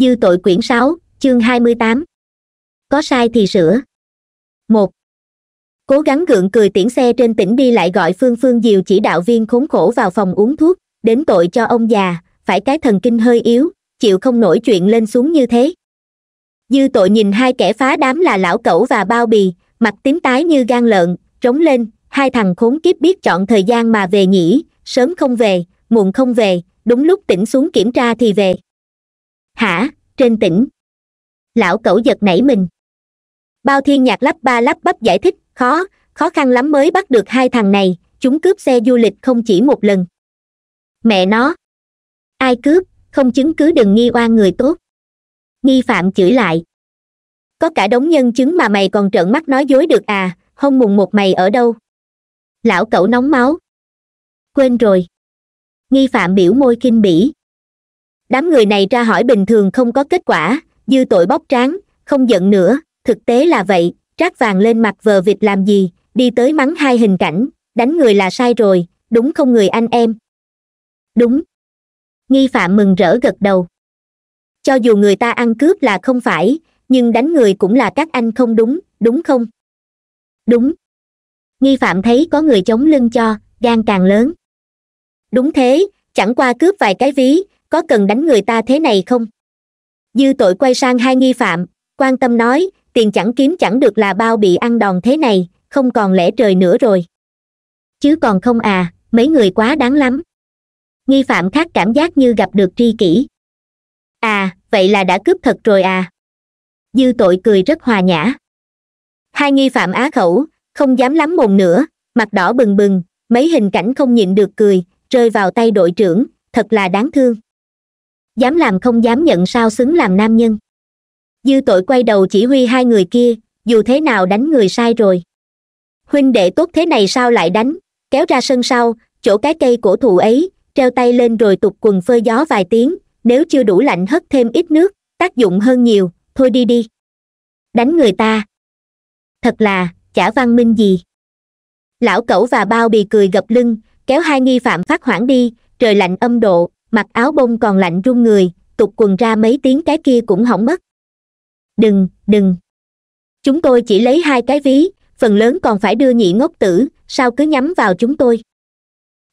dư tội quyển sáu chương hai mươi tám có sai thì sửa một cố gắng gượng cười tiễn xe trên tỉnh đi lại gọi phương phương diều chỉ đạo viên khốn khổ vào phòng uống thuốc đến tội cho ông già phải cái thần kinh hơi yếu chịu không nổi chuyện lên xuống như thế dư tội nhìn hai kẻ phá đám là lão cẩu và bao bì mặt tím tái như gan lợn trống lên hai thằng khốn kiếp biết chọn thời gian mà về nhỉ sớm không về muộn không về đúng lúc tỉnh xuống kiểm tra thì về hả trên tỉnh lão cẩu giật nảy mình bao thiên nhạc lắp ba lắp bắp giải thích khó khó khăn lắm mới bắt được hai thằng này chúng cướp xe du lịch không chỉ một lần mẹ nó ai cướp không chứng cứ đừng nghi oan người tốt nghi phạm chửi lại có cả đống nhân chứng mà mày còn trợn mắt nói dối được à hôn mùng một mày ở đâu lão cẩu nóng máu quên rồi nghi phạm biểu môi kinh bỉ đám người này ra hỏi bình thường không có kết quả dư tội bóc tráng không giận nữa thực tế là vậy trác vàng lên mặt vờ vịt làm gì đi tới mắng hai hình cảnh đánh người là sai rồi đúng không người anh em đúng nghi phạm mừng rỡ gật đầu cho dù người ta ăn cướp là không phải nhưng đánh người cũng là các anh không đúng đúng không đúng nghi phạm thấy có người chống lưng cho gan càng lớn đúng thế chẳng qua cướp vài cái ví có cần đánh người ta thế này không dư tội quay sang hai nghi phạm quan tâm nói tiền chẳng kiếm chẳng được là bao bị ăn đòn thế này không còn lẽ trời nữa rồi chứ còn không à mấy người quá đáng lắm nghi phạm khác cảm giác như gặp được tri kỷ à vậy là đã cướp thật rồi à dư tội cười rất hòa nhã hai nghi phạm á khẩu không dám lắm mồm nữa mặt đỏ bừng bừng mấy hình cảnh không nhịn được cười rơi vào tay đội trưởng thật là đáng thương dám làm không dám nhận sao xứng làm nam nhân dư tội quay đầu chỉ huy hai người kia dù thế nào đánh người sai rồi huynh đệ tốt thế này sao lại đánh kéo ra sân sau chỗ cái cây cổ thụ ấy treo tay lên rồi tục quần phơi gió vài tiếng nếu chưa đủ lạnh hất thêm ít nước tác dụng hơn nhiều thôi đi đi đánh người ta thật là chả văn minh gì lão cẩu và bao bì cười gập lưng kéo hai nghi phạm phát hoảng đi trời lạnh âm độ mặc áo bông còn lạnh run người tục quần ra mấy tiếng cái kia cũng hỏng mất đừng đừng chúng tôi chỉ lấy hai cái ví phần lớn còn phải đưa nhị ngốc tử sao cứ nhắm vào chúng tôi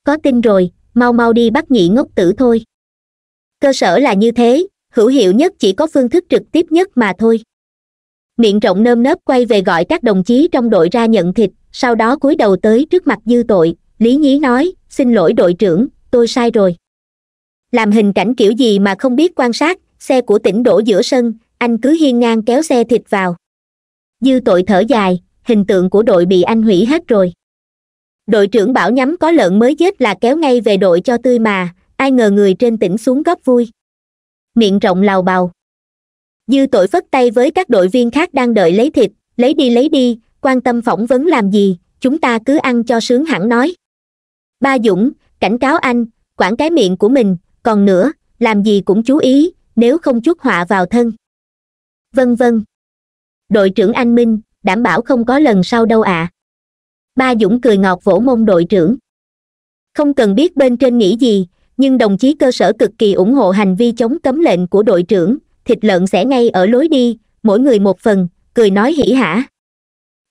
có tin rồi mau mau đi bắt nhị ngốc tử thôi cơ sở là như thế hữu hiệu nhất chỉ có phương thức trực tiếp nhất mà thôi miệng rộng nơm nớp quay về gọi các đồng chí trong đội ra nhận thịt sau đó cúi đầu tới trước mặt dư tội lý nhí nói xin lỗi đội trưởng tôi sai rồi làm hình cảnh kiểu gì mà không biết quan sát xe của tỉnh đổ giữa sân anh cứ hiên ngang kéo xe thịt vào dư tội thở dài hình tượng của đội bị anh hủy hết rồi đội trưởng bảo nhắm có lợn mới chết là kéo ngay về đội cho tươi mà ai ngờ người trên tỉnh xuống góp vui miệng rộng lào bào dư tội phất tay với các đội viên khác đang đợi lấy thịt lấy đi lấy đi quan tâm phỏng vấn làm gì chúng ta cứ ăn cho sướng hẳn nói ba dũng cảnh cáo anh quản cái miệng của mình còn nữa làm gì cũng chú ý nếu không chuốc họa vào thân vân vân đội trưởng anh minh đảm bảo không có lần sau đâu ạ à. ba dũng cười ngọt vỗ mông đội trưởng không cần biết bên trên nghĩ gì nhưng đồng chí cơ sở cực kỳ ủng hộ hành vi chống cấm lệnh của đội trưởng thịt lợn sẽ ngay ở lối đi mỗi người một phần cười nói hỉ hả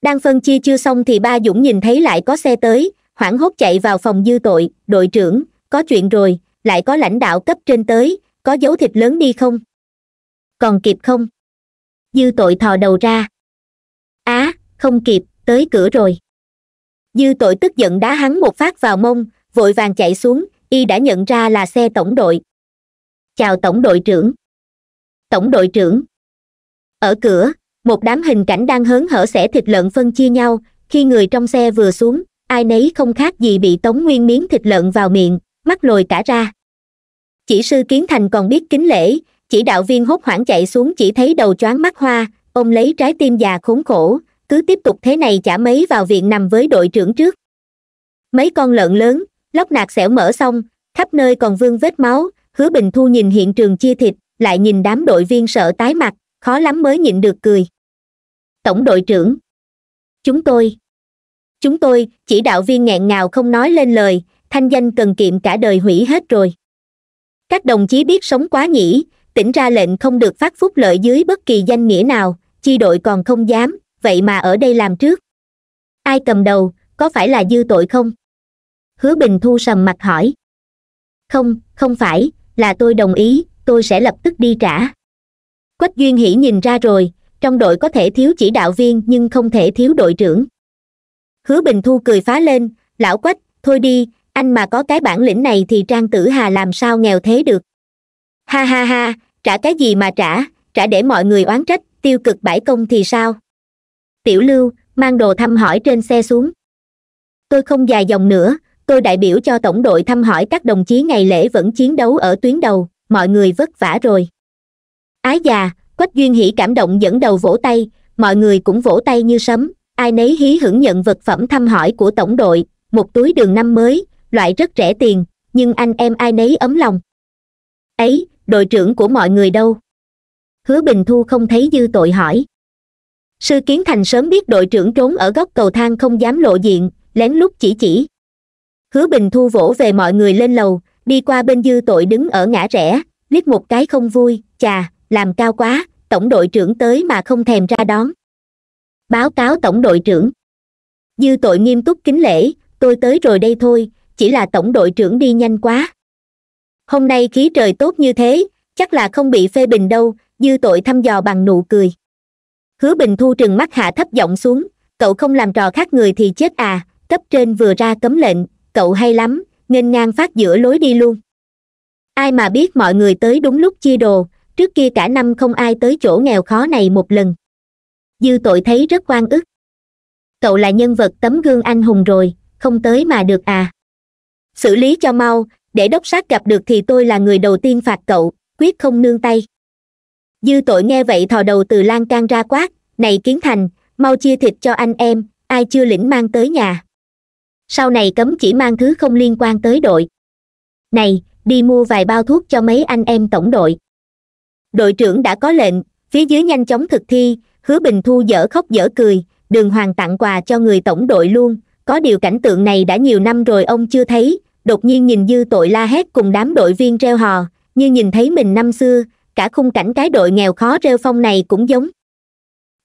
đang phân chia chưa xong thì ba dũng nhìn thấy lại có xe tới hoảng hốt chạy vào phòng dư tội đội trưởng có chuyện rồi lại có lãnh đạo cấp trên tới có dấu thịt lớn đi không còn kịp không dư tội thò đầu ra á à, không kịp tới cửa rồi dư tội tức giận đá hắn một phát vào mông vội vàng chạy xuống y đã nhận ra là xe tổng đội chào tổng đội trưởng tổng đội trưởng ở cửa một đám hình cảnh đang hớn hở xẻ thịt lợn phân chia nhau khi người trong xe vừa xuống ai nấy không khác gì bị tống nguyên miếng thịt lợn vào miệng mắt lồi cả ra chỉ sư kiến thành còn biết kính lễ chỉ đạo viên hốt hoảng chạy xuống chỉ thấy đầu choáng mắt hoa ôm lấy trái tim già khốn khổ cứ tiếp tục thế này chả mấy vào viện nằm với đội trưởng trước mấy con lợn lớn lóc nạc xẻo mở xong khắp nơi còn vương vết máu hứa bình thu nhìn hiện trường chia thịt lại nhìn đám đội viên sợ tái mặt khó lắm mới nhịn được cười tổng đội trưởng chúng tôi chúng tôi chỉ đạo viên nghẹn ngào không nói lên lời thanh danh cần kiệm cả đời hủy hết rồi các đồng chí biết sống quá nhỉ tỉnh ra lệnh không được phát phúc lợi dưới bất kỳ danh nghĩa nào chi đội còn không dám vậy mà ở đây làm trước ai cầm đầu có phải là dư tội không hứa bình thu sầm mặt hỏi không không phải là tôi đồng ý tôi sẽ lập tức đi trả quách duyên Hỷ nhìn ra rồi trong đội có thể thiếu chỉ đạo viên nhưng không thể thiếu đội trưởng hứa bình thu cười phá lên lão quách thôi đi anh mà có cái bản lĩnh này thì trang tử hà làm sao nghèo thế được ha ha ha trả cái gì mà trả trả để mọi người oán trách tiêu cực bãi công thì sao tiểu lưu mang đồ thăm hỏi trên xe xuống tôi không dài dòng nữa tôi đại biểu cho tổng đội thăm hỏi các đồng chí ngày lễ vẫn chiến đấu ở tuyến đầu mọi người vất vả rồi ái già quách duyên hỉ cảm động dẫn đầu vỗ tay mọi người cũng vỗ tay như sấm ai nấy hí hưởng nhận vật phẩm thăm hỏi của tổng đội một túi đường năm mới loại rất rẻ tiền nhưng anh em ai nấy ấm lòng ấy đội trưởng của mọi người đâu hứa bình thu không thấy dư tội hỏi sư kiến thành sớm biết đội trưởng trốn ở góc cầu thang không dám lộ diện lén lút chỉ chỉ hứa bình thu vỗ về mọi người lên lầu đi qua bên dư tội đứng ở ngã rẽ liếc một cái không vui chà làm cao quá tổng đội trưởng tới mà không thèm ra đón báo cáo tổng đội trưởng dư tội nghiêm túc kính lễ tôi tới rồi đây thôi chỉ là tổng đội trưởng đi nhanh quá hôm nay khí trời tốt như thế chắc là không bị phê bình đâu dư tội thăm dò bằng nụ cười hứa bình thu trừng mắt hạ thấp giọng xuống cậu không làm trò khác người thì chết à cấp trên vừa ra cấm lệnh cậu hay lắm nghênh ngang phát giữa lối đi luôn ai mà biết mọi người tới đúng lúc chia đồ trước kia cả năm không ai tới chỗ nghèo khó này một lần dư tội thấy rất oan ức cậu là nhân vật tấm gương anh hùng rồi không tới mà được à xử lý cho mau để đốc sát gặp được thì tôi là người đầu tiên phạt cậu quyết không nương tay dư tội nghe vậy thò đầu từ lan can ra quát này kiến thành mau chia thịt cho anh em ai chưa lĩnh mang tới nhà sau này cấm chỉ mang thứ không liên quan tới đội này đi mua vài bao thuốc cho mấy anh em tổng đội đội trưởng đã có lệnh phía dưới nhanh chóng thực thi hứa bình thu dở khóc dở cười đường hoàng tặng quà cho người tổng đội luôn có điều cảnh tượng này đã nhiều năm rồi ông chưa thấy đột nhiên nhìn dư tội la hét cùng đám đội viên reo hò như nhìn thấy mình năm xưa cả khung cảnh cái đội nghèo khó rêu phong này cũng giống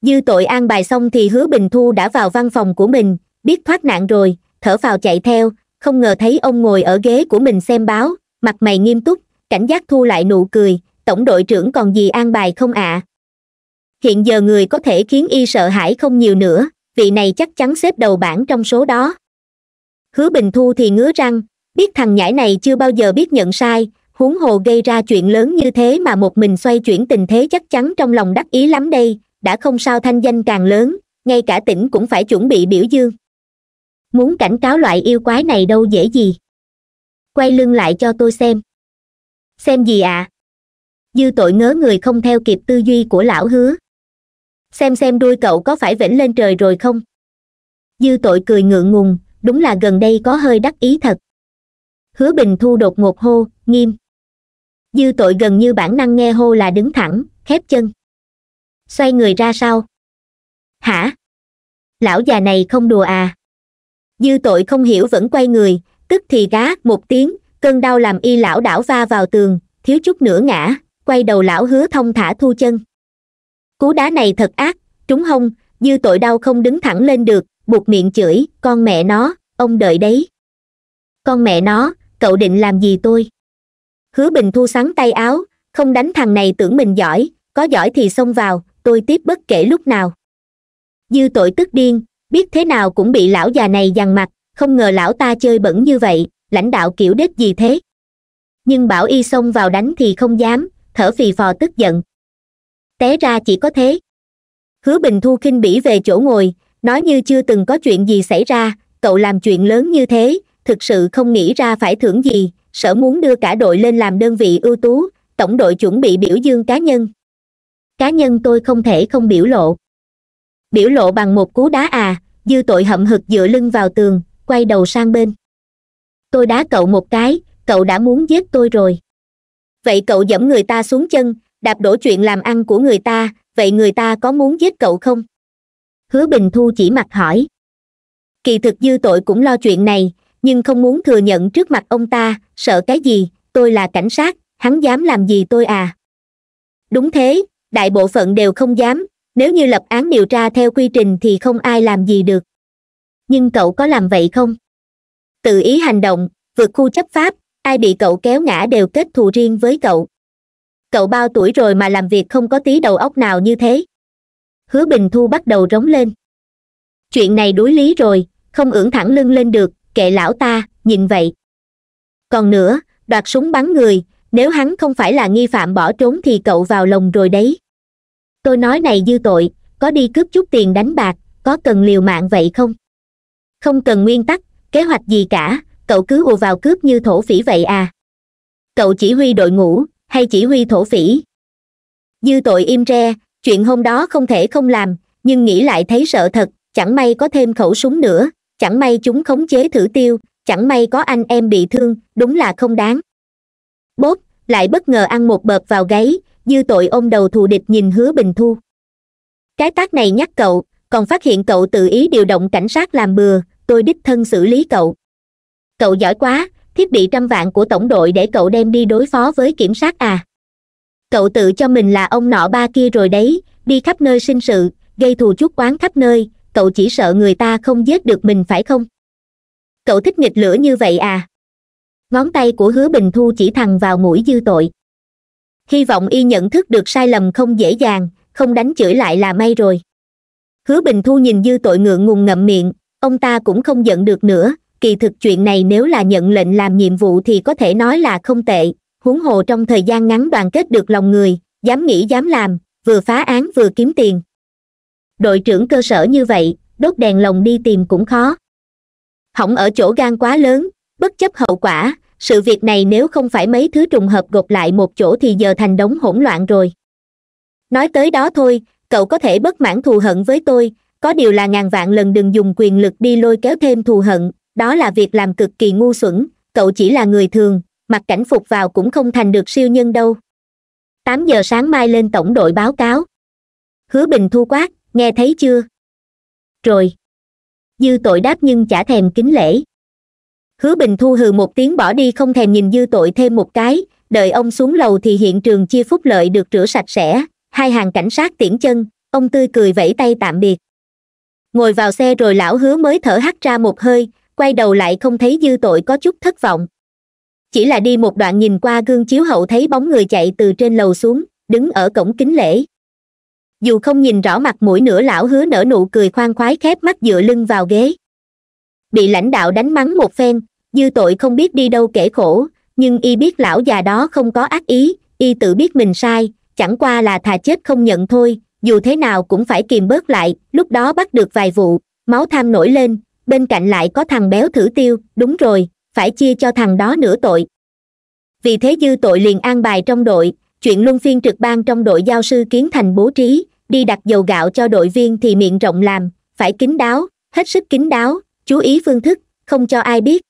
dư tội an bài xong thì hứa bình thu đã vào văn phòng của mình biết thoát nạn rồi thở vào chạy theo không ngờ thấy ông ngồi ở ghế của mình xem báo mặt mày nghiêm túc cảnh giác thu lại nụ cười tổng đội trưởng còn gì an bài không ạ à? hiện giờ người có thể khiến y sợ hãi không nhiều nữa vị này chắc chắn xếp đầu bảng trong số đó hứa bình thu thì ngứa răng biết thằng nhãi này chưa bao giờ biết nhận sai huống hồ gây ra chuyện lớn như thế mà một mình xoay chuyển tình thế chắc chắn trong lòng đắc ý lắm đây đã không sao thanh danh càng lớn ngay cả tỉnh cũng phải chuẩn bị biểu dương muốn cảnh cáo loại yêu quái này đâu dễ gì quay lưng lại cho tôi xem xem gì ạ à? dư tội ngớ người không theo kịp tư duy của lão hứa xem xem đuôi cậu có phải vểnh lên trời rồi không dư tội cười ngượng ngùng đúng là gần đây có hơi đắc ý thật hứa bình thu đột ngột hô nghiêm dư tội gần như bản năng nghe hô là đứng thẳng khép chân xoay người ra sau hả lão già này không đùa à dư tội không hiểu vẫn quay người tức thì gá một tiếng cơn đau làm y lão đảo va vào tường thiếu chút nữa ngã quay đầu lão hứa thông thả thu chân cú đá này thật ác trúng hông dư tội đau không đứng thẳng lên được buộc miệng chửi con mẹ nó ông đợi đấy con mẹ nó cậu định làm gì tôi hứa bình thu sáng tay áo không đánh thằng này tưởng mình giỏi có giỏi thì xông vào tôi tiếp bất kể lúc nào dư tội tức điên biết thế nào cũng bị lão già này giằng mặt không ngờ lão ta chơi bẩn như vậy lãnh đạo kiểu đếch gì thế nhưng bảo y xông vào đánh thì không dám thở phì phò tức giận té ra chỉ có thế hứa bình thu khinh bỉ về chỗ ngồi nói như chưa từng có chuyện gì xảy ra cậu làm chuyện lớn như thế thực sự không nghĩ ra phải thưởng gì sở muốn đưa cả đội lên làm đơn vị ưu tú tổng đội chuẩn bị biểu dương cá nhân cá nhân tôi không thể không biểu lộ biểu lộ bằng một cú đá à dư tội hậm hực dựa lưng vào tường quay đầu sang bên tôi đá cậu một cái cậu đã muốn giết tôi rồi vậy cậu dẫm người ta xuống chân đạp đổ chuyện làm ăn của người ta vậy người ta có muốn giết cậu không hứa bình thu chỉ mặt hỏi kỳ thực dư tội cũng lo chuyện này nhưng không muốn thừa nhận trước mặt ông ta sợ cái gì tôi là cảnh sát hắn dám làm gì tôi à đúng thế đại bộ phận đều không dám nếu như lập án điều tra theo quy trình thì không ai làm gì được nhưng cậu có làm vậy không tự ý hành động vượt khu chấp pháp ai bị cậu kéo ngã đều kết thù riêng với cậu cậu bao tuổi rồi mà làm việc không có tí đầu óc nào như thế hứa bình thu bắt đầu rống lên chuyện này đối lý rồi không ưỡn thẳng lưng lên được kệ lão ta nhìn vậy còn nữa đoạt súng bắn người nếu hắn không phải là nghi phạm bỏ trốn thì cậu vào lồng rồi đấy tôi nói này dư tội có đi cướp chút tiền đánh bạc có cần liều mạng vậy không không cần nguyên tắc kế hoạch gì cả cậu cứ ùa vào cướp như thổ phỉ vậy à cậu chỉ huy đội ngũ hay chỉ huy thổ phỉ dư tội im re chuyện hôm đó không thể không làm nhưng nghĩ lại thấy sợ thật chẳng may có thêm khẩu súng nữa chẳng may chúng khống chế thử tiêu chẳng may có anh em bị thương đúng là không đáng bốp lại bất ngờ ăn một bợp vào gáy dư tội ôm đầu thù địch nhìn hứa bình thu cái tác này nhắc cậu còn phát hiện cậu tự ý điều động cảnh sát làm bừa tôi đích thân xử lý cậu cậu giỏi quá thiết bị trăm vạn của tổng đội để cậu đem đi đối phó với kiểm sát à cậu tự cho mình là ông nọ ba kia rồi đấy đi khắp nơi sinh sự gây thù chuốc quán khắp nơi cậu chỉ sợ người ta không giết được mình phải không cậu thích nghịch lửa như vậy à ngón tay của hứa bình thu chỉ thẳng vào mũi dư tội hy vọng y nhận thức được sai lầm không dễ dàng không đánh chửi lại là may rồi hứa bình thu nhìn dư tội ngượng ngùng ngậm miệng ông ta cũng không giận được nữa kỳ thực chuyện này nếu là nhận lệnh làm nhiệm vụ thì có thể nói là không tệ huống hồ trong thời gian ngắn đoàn kết được lòng người dám nghĩ dám làm vừa phá án vừa kiếm tiền đội trưởng cơ sở như vậy đốt đèn lồng đi tìm cũng khó hỏng ở chỗ gan quá lớn bất chấp hậu quả sự việc này nếu không phải mấy thứ trùng hợp gột lại một chỗ thì giờ thành đống hỗn loạn rồi nói tới đó thôi cậu có thể bất mãn thù hận với tôi có điều là ngàn vạn lần đừng dùng quyền lực đi lôi kéo thêm thù hận đó là việc làm cực kỳ ngu xuẩn cậu chỉ là người thường mặc cảnh phục vào cũng không thành được siêu nhân đâu tám giờ sáng mai lên tổng đội báo cáo hứa bình thu quát nghe thấy chưa rồi dư tội đáp nhưng chả thèm kính lễ hứa bình thu hừ một tiếng bỏ đi không thèm nhìn dư tội thêm một cái đợi ông xuống lầu thì hiện trường chia phúc lợi được rửa sạch sẽ hai hàng cảnh sát tiễn chân ông tươi cười vẫy tay tạm biệt ngồi vào xe rồi lão hứa mới thở hắt ra một hơi quay đầu lại không thấy dư tội có chút thất vọng chỉ là đi một đoạn nhìn qua gương chiếu hậu thấy bóng người chạy từ trên lầu xuống đứng ở cổng kính lễ dù không nhìn rõ mặt mũi nữa lão hứa nở nụ cười khoan khoái khép mắt dựa lưng vào ghế bị lãnh đạo đánh mắng một phen dư tội không biết đi đâu kể khổ nhưng y biết lão già đó không có ác ý y tự biết mình sai chẳng qua là thà chết không nhận thôi dù thế nào cũng phải kìm bớt lại lúc đó bắt được vài vụ máu tham nổi lên bên cạnh lại có thằng béo thử tiêu đúng rồi phải chia cho thằng đó nửa tội vì thế dư tội liền an bài trong đội chuyện luân phiên trực ban trong đội giao sư kiến thành bố trí đi đặt dầu gạo cho đội viên thì miệng rộng làm phải kín đáo hết sức kín đáo chú ý phương thức không cho ai biết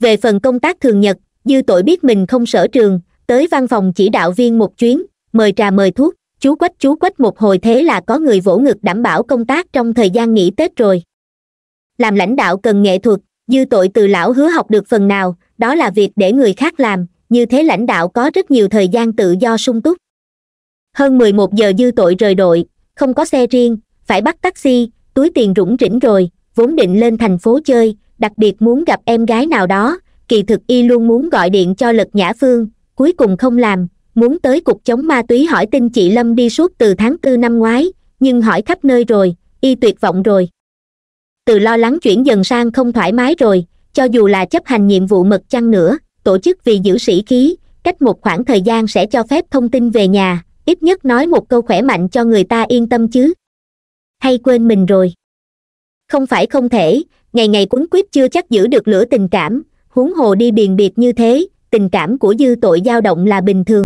về phần công tác thường nhật dư tội biết mình không sở trường tới văn phòng chỉ đạo viên một chuyến mời trà mời thuốc chú quách chú quách một hồi thế là có người vỗ ngực đảm bảo công tác trong thời gian nghỉ tết rồi làm lãnh đạo cần nghệ thuật dư tội từ lão hứa học được phần nào đó là việc để người khác làm như thế lãnh đạo có rất nhiều thời gian tự do sung túc hơn mười một giờ dư tội rời đội không có xe riêng phải bắt taxi túi tiền rủng rỉnh rồi vốn định lên thành phố chơi đặc biệt muốn gặp em gái nào đó kỳ thực y luôn muốn gọi điện cho lật nhã phương cuối cùng không làm muốn tới cục chống ma túy hỏi tin chị lâm đi suốt từ tháng tư năm ngoái nhưng hỏi khắp nơi rồi y tuyệt vọng rồi từ lo lắng chuyển dần sang không thoải mái rồi cho dù là chấp hành nhiệm vụ mật chăng nữa tổ chức vì giữ sĩ khí cách một khoảng thời gian sẽ cho phép thông tin về nhà ít nhất nói một câu khỏe mạnh cho người ta yên tâm chứ hay quên mình rồi không phải không thể ngày ngày quấn quýt chưa chắc giữ được lửa tình cảm huống hồ đi biền biệt như thế tình cảm của dư tội dao động là bình thường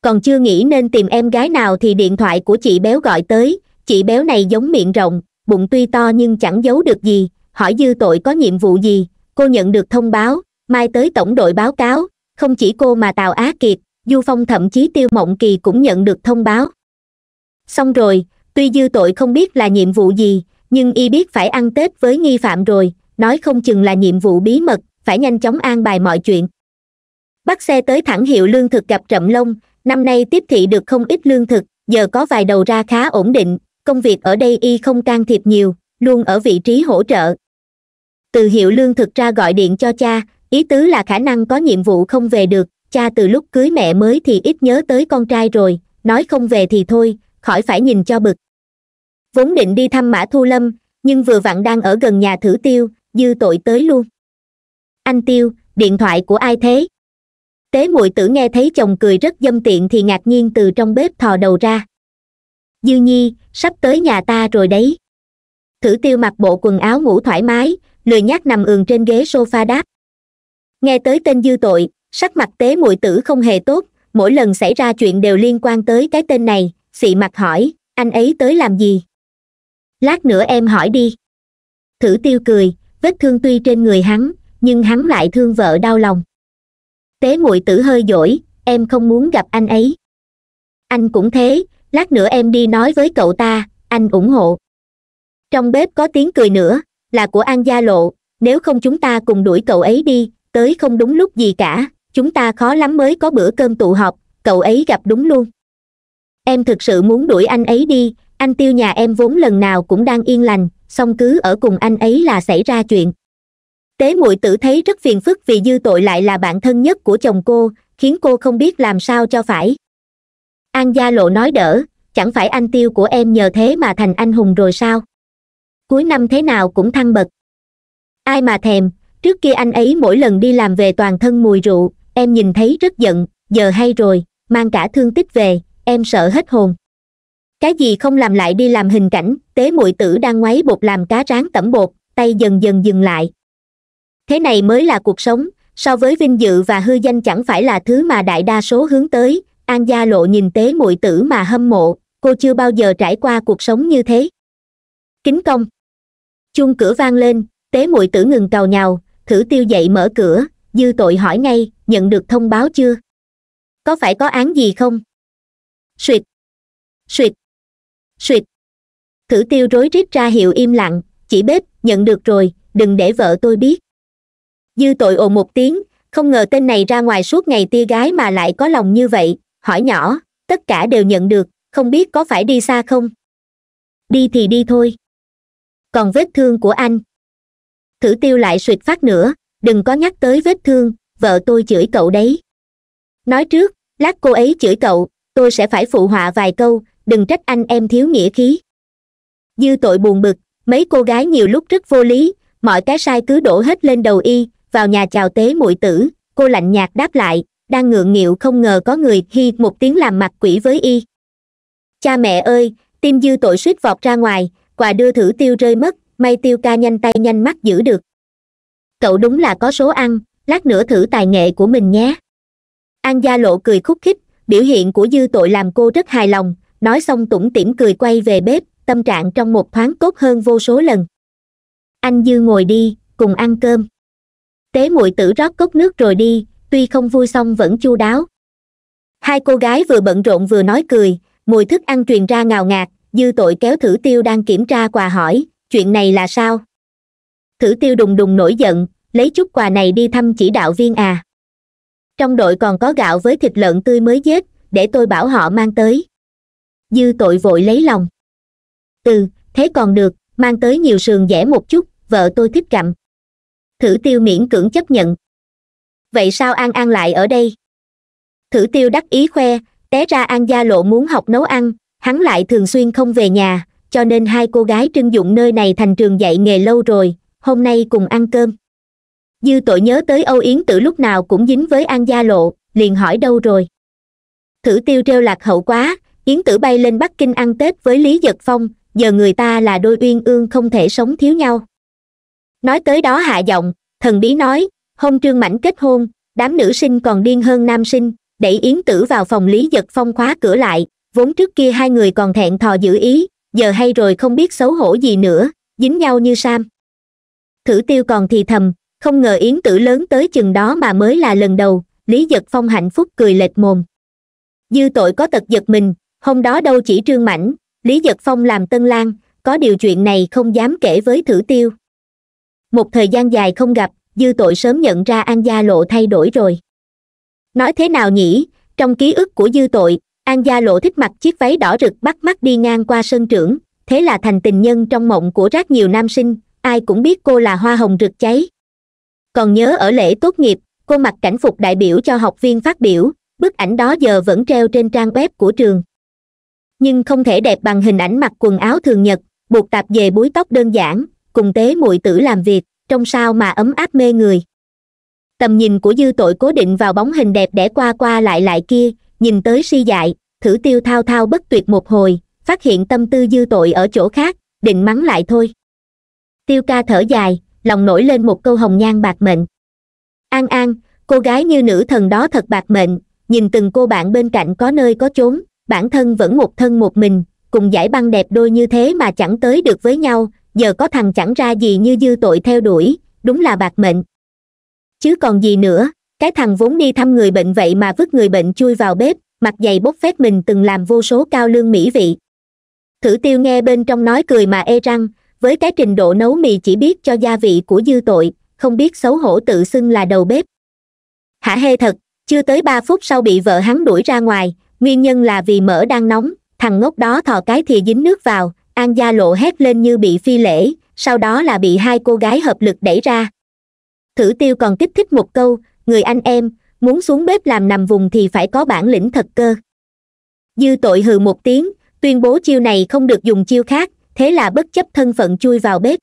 còn chưa nghĩ nên tìm em gái nào thì điện thoại của chị béo gọi tới chị béo này giống miệng rộng bụng tuy to nhưng chẳng giấu được gì hỏi dư tội có nhiệm vụ gì cô nhận được thông báo mai tới tổng đội báo cáo không chỉ cô mà tào á kiệt du phong thậm chí tiêu mộng kỳ cũng nhận được thông báo xong rồi tuy dư tội không biết là nhiệm vụ gì nhưng y biết phải ăn tết với nghi phạm rồi nói không chừng là nhiệm vụ bí mật phải nhanh chóng an bài mọi chuyện bắt xe tới thẳng hiệu lương thực gặp trậm lông năm nay tiếp thị được không ít lương thực giờ có vài đầu ra khá ổn định công việc ở đây y không can thiệp nhiều luôn ở vị trí hỗ trợ từ hiệu lương thực ra gọi điện cho cha ý tứ là khả năng có nhiệm vụ không về được cha từ lúc cưới mẹ mới thì ít nhớ tới con trai rồi nói không về thì thôi khỏi phải nhìn cho bực vốn định đi thăm mã thu lâm nhưng vừa vặn đang ở gần nhà thử tiêu dư tội tới luôn anh tiêu điện thoại của ai thế tế Mụi tử nghe thấy chồng cười rất dâm tiện thì ngạc nhiên từ trong bếp thò đầu ra dư nhi sắp tới nhà ta rồi đấy thử tiêu mặc bộ quần áo ngủ thoải mái lười nhác nằm ườn trên ghế sofa đáp nghe tới tên dư tội sắc mặt tế muội tử không hề tốt mỗi lần xảy ra chuyện đều liên quan tới cái tên này xị mặt hỏi anh ấy tới làm gì lát nữa em hỏi đi thử tiêu cười vết thương tuy trên người hắn nhưng hắn lại thương vợ đau lòng tế muội tử hơi dỗi em không muốn gặp anh ấy anh cũng thế lát nữa em đi nói với cậu ta anh ủng hộ trong bếp có tiếng cười nữa là của an gia lộ nếu không chúng ta cùng đuổi cậu ấy đi tới không đúng lúc gì cả chúng ta khó lắm mới có bữa cơm tụ họp cậu ấy gặp đúng luôn em thực sự muốn đuổi anh ấy đi anh tiêu nhà em vốn lần nào cũng đang yên lành song cứ ở cùng anh ấy là xảy ra chuyện tế muội tử thấy rất phiền phức vì dư tội lại là bạn thân nhất của chồng cô khiến cô không biết làm sao cho phải an gia lộ nói đỡ chẳng phải anh tiêu của em nhờ thế mà thành anh hùng rồi sao cuối năm thế nào cũng thăng bậc ai mà thèm trước kia anh ấy mỗi lần đi làm về toàn thân mùi rượu em nhìn thấy rất giận giờ hay rồi mang cả thương tích về em sợ hết hồn cái gì không làm lại đi làm hình cảnh tế muội tử đang ngoáy bột làm cá rán tẩm bột tay dần dần dừng lại thế này mới là cuộc sống so với vinh dự và hư danh chẳng phải là thứ mà đại đa số hướng tới an gia lộ nhìn tế muội tử mà hâm mộ cô chưa bao giờ trải qua cuộc sống như thế kính công chuông cửa vang lên tế muội tử ngừng cào nhào thử tiêu dậy mở cửa dư tội hỏi ngay nhận được thông báo chưa có phải có án gì không suỵt suỵt suỵt thử tiêu rối rít ra hiệu im lặng chỉ bếp nhận được rồi đừng để vợ tôi biết dư tội ồn một tiếng không ngờ tên này ra ngoài suốt ngày tia gái mà lại có lòng như vậy hỏi nhỏ tất cả đều nhận được không biết có phải đi xa không đi thì đi thôi còn vết thương của anh thử tiêu lại suỵt phát nữa đừng có nhắc tới vết thương vợ tôi chửi cậu đấy nói trước lát cô ấy chửi cậu tôi sẽ phải phụ họa vài câu đừng trách anh em thiếu nghĩa khí dư tội buồn bực mấy cô gái nhiều lúc rất vô lý mọi cái sai cứ đổ hết lên đầu y vào nhà chào tế muội tử cô lạnh nhạt đáp lại đang ngượng nghịu không ngờ có người hi một tiếng làm mặt quỷ với y cha mẹ ơi tim dư tội suýt vọt ra ngoài quà đưa thử tiêu rơi mất may tiêu ca nhanh tay nhanh mắt giữ được cậu đúng là có số ăn lát nữa thử tài nghệ của mình nhé an gia lộ cười khúc khích biểu hiện của dư tội làm cô rất hài lòng nói xong tủm tỉm cười quay về bếp tâm trạng trong một thoáng tốt hơn vô số lần anh dư ngồi đi cùng ăn cơm tế muội tử rót cốc nước rồi đi tuy không vui xong vẫn chu đáo hai cô gái vừa bận rộn vừa nói cười mùi thức ăn truyền ra ngào ngạt dư tội kéo thử tiêu đang kiểm tra quà hỏi chuyện này là sao thử tiêu đùng đùng nổi giận lấy chút quà này đi thăm chỉ đạo viên à trong đội còn có gạo với thịt lợn tươi mới giết để tôi bảo họ mang tới dư tội vội lấy lòng ừ thế còn được mang tới nhiều sườn rẻ một chút vợ tôi thích gặm thử tiêu miễn cưỡng chấp nhận vậy sao an an lại ở đây thử tiêu đắc ý khoe té ra an gia lộ muốn học nấu ăn hắn lại thường xuyên không về nhà cho nên hai cô gái trưng dụng nơi này thành trường dạy nghề lâu rồi hôm nay cùng ăn cơm dư tội nhớ tới âu yến tử lúc nào cũng dính với an gia lộ liền hỏi đâu rồi thử tiêu treo lạc hậu quá yến tử bay lên bắc kinh ăn tết với lý giật phong giờ người ta là đôi uyên ương không thể sống thiếu nhau nói tới đó hạ giọng thần bí nói hôm trương mảnh kết hôn đám nữ sinh còn điên hơn nam sinh đẩy yến tử vào phòng lý giật phong khóa cửa lại vốn trước kia hai người còn thẹn thò giữ ý giờ hay rồi không biết xấu hổ gì nữa dính nhau như sam thử tiêu còn thì thầm không ngờ yến tử lớn tới chừng đó mà mới là lần đầu lý giật phong hạnh phúc cười lệch mồm dư tội có tật giật mình hôm đó đâu chỉ trương mảnh lý giật phong làm tân lang có điều chuyện này không dám kể với thử tiêu một thời gian dài không gặp dư tội sớm nhận ra an gia lộ thay đổi rồi nói thế nào nhỉ trong ký ức của dư tội an gia lộ thích mặc chiếc váy đỏ rực bắt mắt đi ngang qua sân trưởng thế là thành tình nhân trong mộng của rất nhiều nam sinh ai cũng biết cô là hoa hồng rực cháy còn nhớ ở lễ tốt nghiệp cô mặc cảnh phục đại biểu cho học viên phát biểu bức ảnh đó giờ vẫn treo trên trang web của trường nhưng không thể đẹp bằng hình ảnh mặc quần áo thường nhật buộc tạp về búi tóc đơn giản cùng tế muội tử làm việc trong sao mà ấm áp mê người tầm nhìn của dư tội cố định vào bóng hình đẹp đẽ qua qua lại lại kia nhìn tới si dại thử tiêu thao thao bất tuyệt một hồi phát hiện tâm tư dư tội ở chỗ khác định mắng lại thôi tiêu ca thở dài lòng nổi lên một câu hồng nhan bạc mệnh an an cô gái như nữ thần đó thật bạc mệnh nhìn từng cô bạn bên cạnh có nơi có chốn bản thân vẫn một thân một mình cùng giải băng đẹp đôi như thế mà chẳng tới được với nhau giờ có thằng chẳng ra gì như dư tội theo đuổi đúng là bạc mệnh chứ còn gì nữa cái thằng vốn đi thăm người bệnh vậy mà vứt người bệnh chui vào bếp mặt dày bốc phét mình từng làm vô số cao lương mỹ vị thử tiêu nghe bên trong nói cười mà e răng với cái trình độ nấu mì chỉ biết cho gia vị của dư tội không biết xấu hổ tự xưng là đầu bếp hả hê thật chưa tới ba phút sau bị vợ hắn đuổi ra ngoài nguyên nhân là vì mỡ đang nóng thằng ngốc đó thò cái thìa dính nước vào an gia lộ hét lên như bị phi lễ sau đó là bị hai cô gái hợp lực đẩy ra thử tiêu còn kích thích một câu người anh em muốn xuống bếp làm nằm vùng thì phải có bản lĩnh thật cơ dư tội hừ một tiếng tuyên bố chiêu này không được dùng chiêu khác thế là bất chấp thân phận chui vào bếp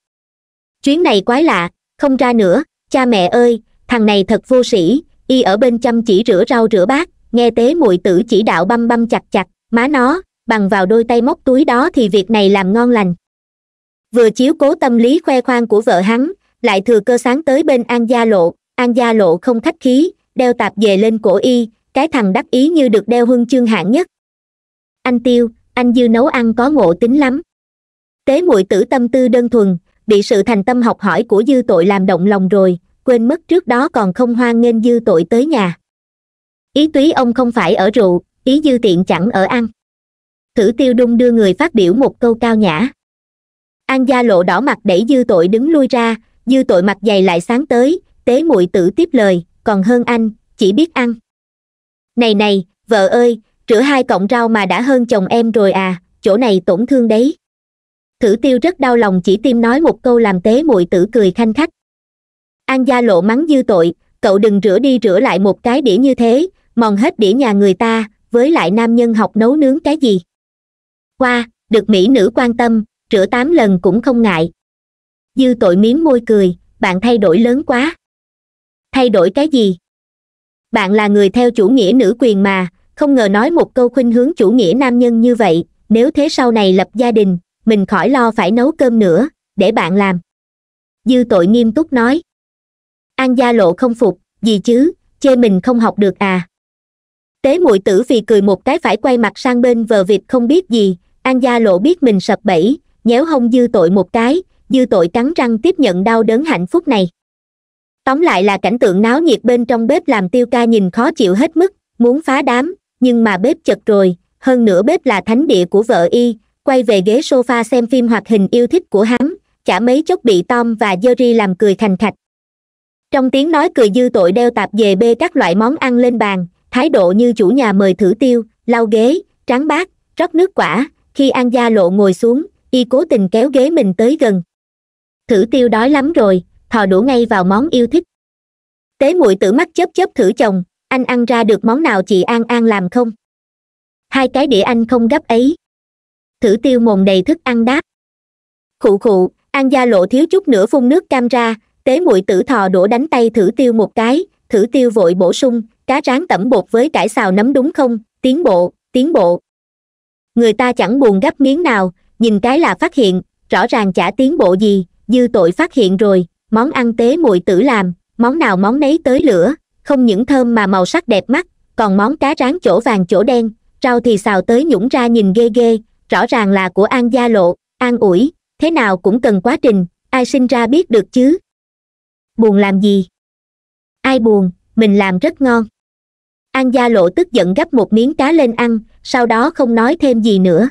chuyến này quái lạ không ra nữa cha mẹ ơi thằng này thật vô sĩ y ở bên chăm chỉ rửa rau rửa bát nghe tế muội tử chỉ đạo băm băm chặt chặt má nó bằng vào đôi tay móc túi đó thì việc này làm ngon lành vừa chiếu cố tâm lý khoe khoang của vợ hắn lại thừa cơ sáng tới bên an gia lộ an gia lộ không khách khí đeo tạp về lên cổ y cái thằng đắc ý như được đeo huân chương hạng nhất anh tiêu anh dư nấu ăn có ngộ tính lắm tế muội tử tâm tư đơn thuần bị sự thành tâm học hỏi của dư tội làm động lòng rồi quên mất trước đó còn không hoan nghênh dư tội tới nhà ý túy ông không phải ở rượu ý dư tiện chẳng ở ăn thử tiêu đung đưa người phát biểu một câu cao nhã an gia lộ đỏ mặt đẩy dư tội đứng lui ra dư tội mặt dày lại sáng tới tế muội tử tiếp lời còn hơn anh chỉ biết ăn này này vợ ơi rửa hai cọng rau mà đã hơn chồng em rồi à chỗ này tổn thương đấy thử tiêu rất đau lòng chỉ tim nói một câu làm tế muội tử cười khanh khách an gia lộ mắng dư tội cậu đừng rửa đi rửa lại một cái đĩa như thế mòn hết đĩa nhà người ta với lại nam nhân học nấu nướng cái gì qua được mỹ nữ quan tâm rửa tám lần cũng không ngại dư tội miếng môi cười bạn thay đổi lớn quá thay đổi cái gì bạn là người theo chủ nghĩa nữ quyền mà không ngờ nói một câu khuynh hướng chủ nghĩa nam nhân như vậy nếu thế sau này lập gia đình mình khỏi lo phải nấu cơm nữa để bạn làm dư tội nghiêm túc nói an gia lộ không phục gì chứ chê mình không học được à tế muội tử vì cười một cái phải quay mặt sang bên vờ vịt không biết gì an gia lộ biết mình sập bẫy nhéo hông dư tội một cái dư tội cắn răng tiếp nhận đau đớn hạnh phúc này tóm lại là cảnh tượng náo nhiệt bên trong bếp làm tiêu ca nhìn khó chịu hết mức muốn phá đám nhưng mà bếp chật rồi hơn nữa bếp là thánh địa của vợ y quay về ghế sofa xem phim hoạt hình yêu thích của hắn chả mấy chốc bị tom và jerry làm cười thành khạch trong tiếng nói cười dư tội đeo tạp về bê các loại món ăn lên bàn thái độ như chủ nhà mời thử tiêu lau ghế tráng bát rót nước quả khi an gia lộ ngồi xuống y cố tình kéo ghế mình tới gần thử tiêu đói lắm rồi thò đũa ngay vào món yêu thích tế muội tử mắt chớp chớp thử chồng anh ăn ra được món nào chị an an làm không hai cái đĩa anh không gấp ấy thử tiêu mồm đầy thức ăn đáp khụ khụ an gia lộ thiếu chút nữa phun nước cam ra tế muội tử thò đũa đánh tay thử tiêu một cái thử tiêu vội bổ sung cá rán tẩm bột với cải xào nấm đúng không tiến bộ tiến bộ người ta chẳng buồn gấp miếng nào nhìn cái là phát hiện rõ ràng chả tiến bộ gì dư tội phát hiện rồi món ăn tế muội tử làm món nào món nấy tới lửa không những thơm mà màu sắc đẹp mắt còn món cá rán chỗ vàng chỗ đen rau thì xào tới nhũng ra nhìn ghê ghê rõ ràng là của an gia lộ an ủi thế nào cũng cần quá trình ai sinh ra biết được chứ buồn làm gì ai buồn mình làm rất ngon an gia lộ tức giận gấp một miếng cá lên ăn sau đó không nói thêm gì nữa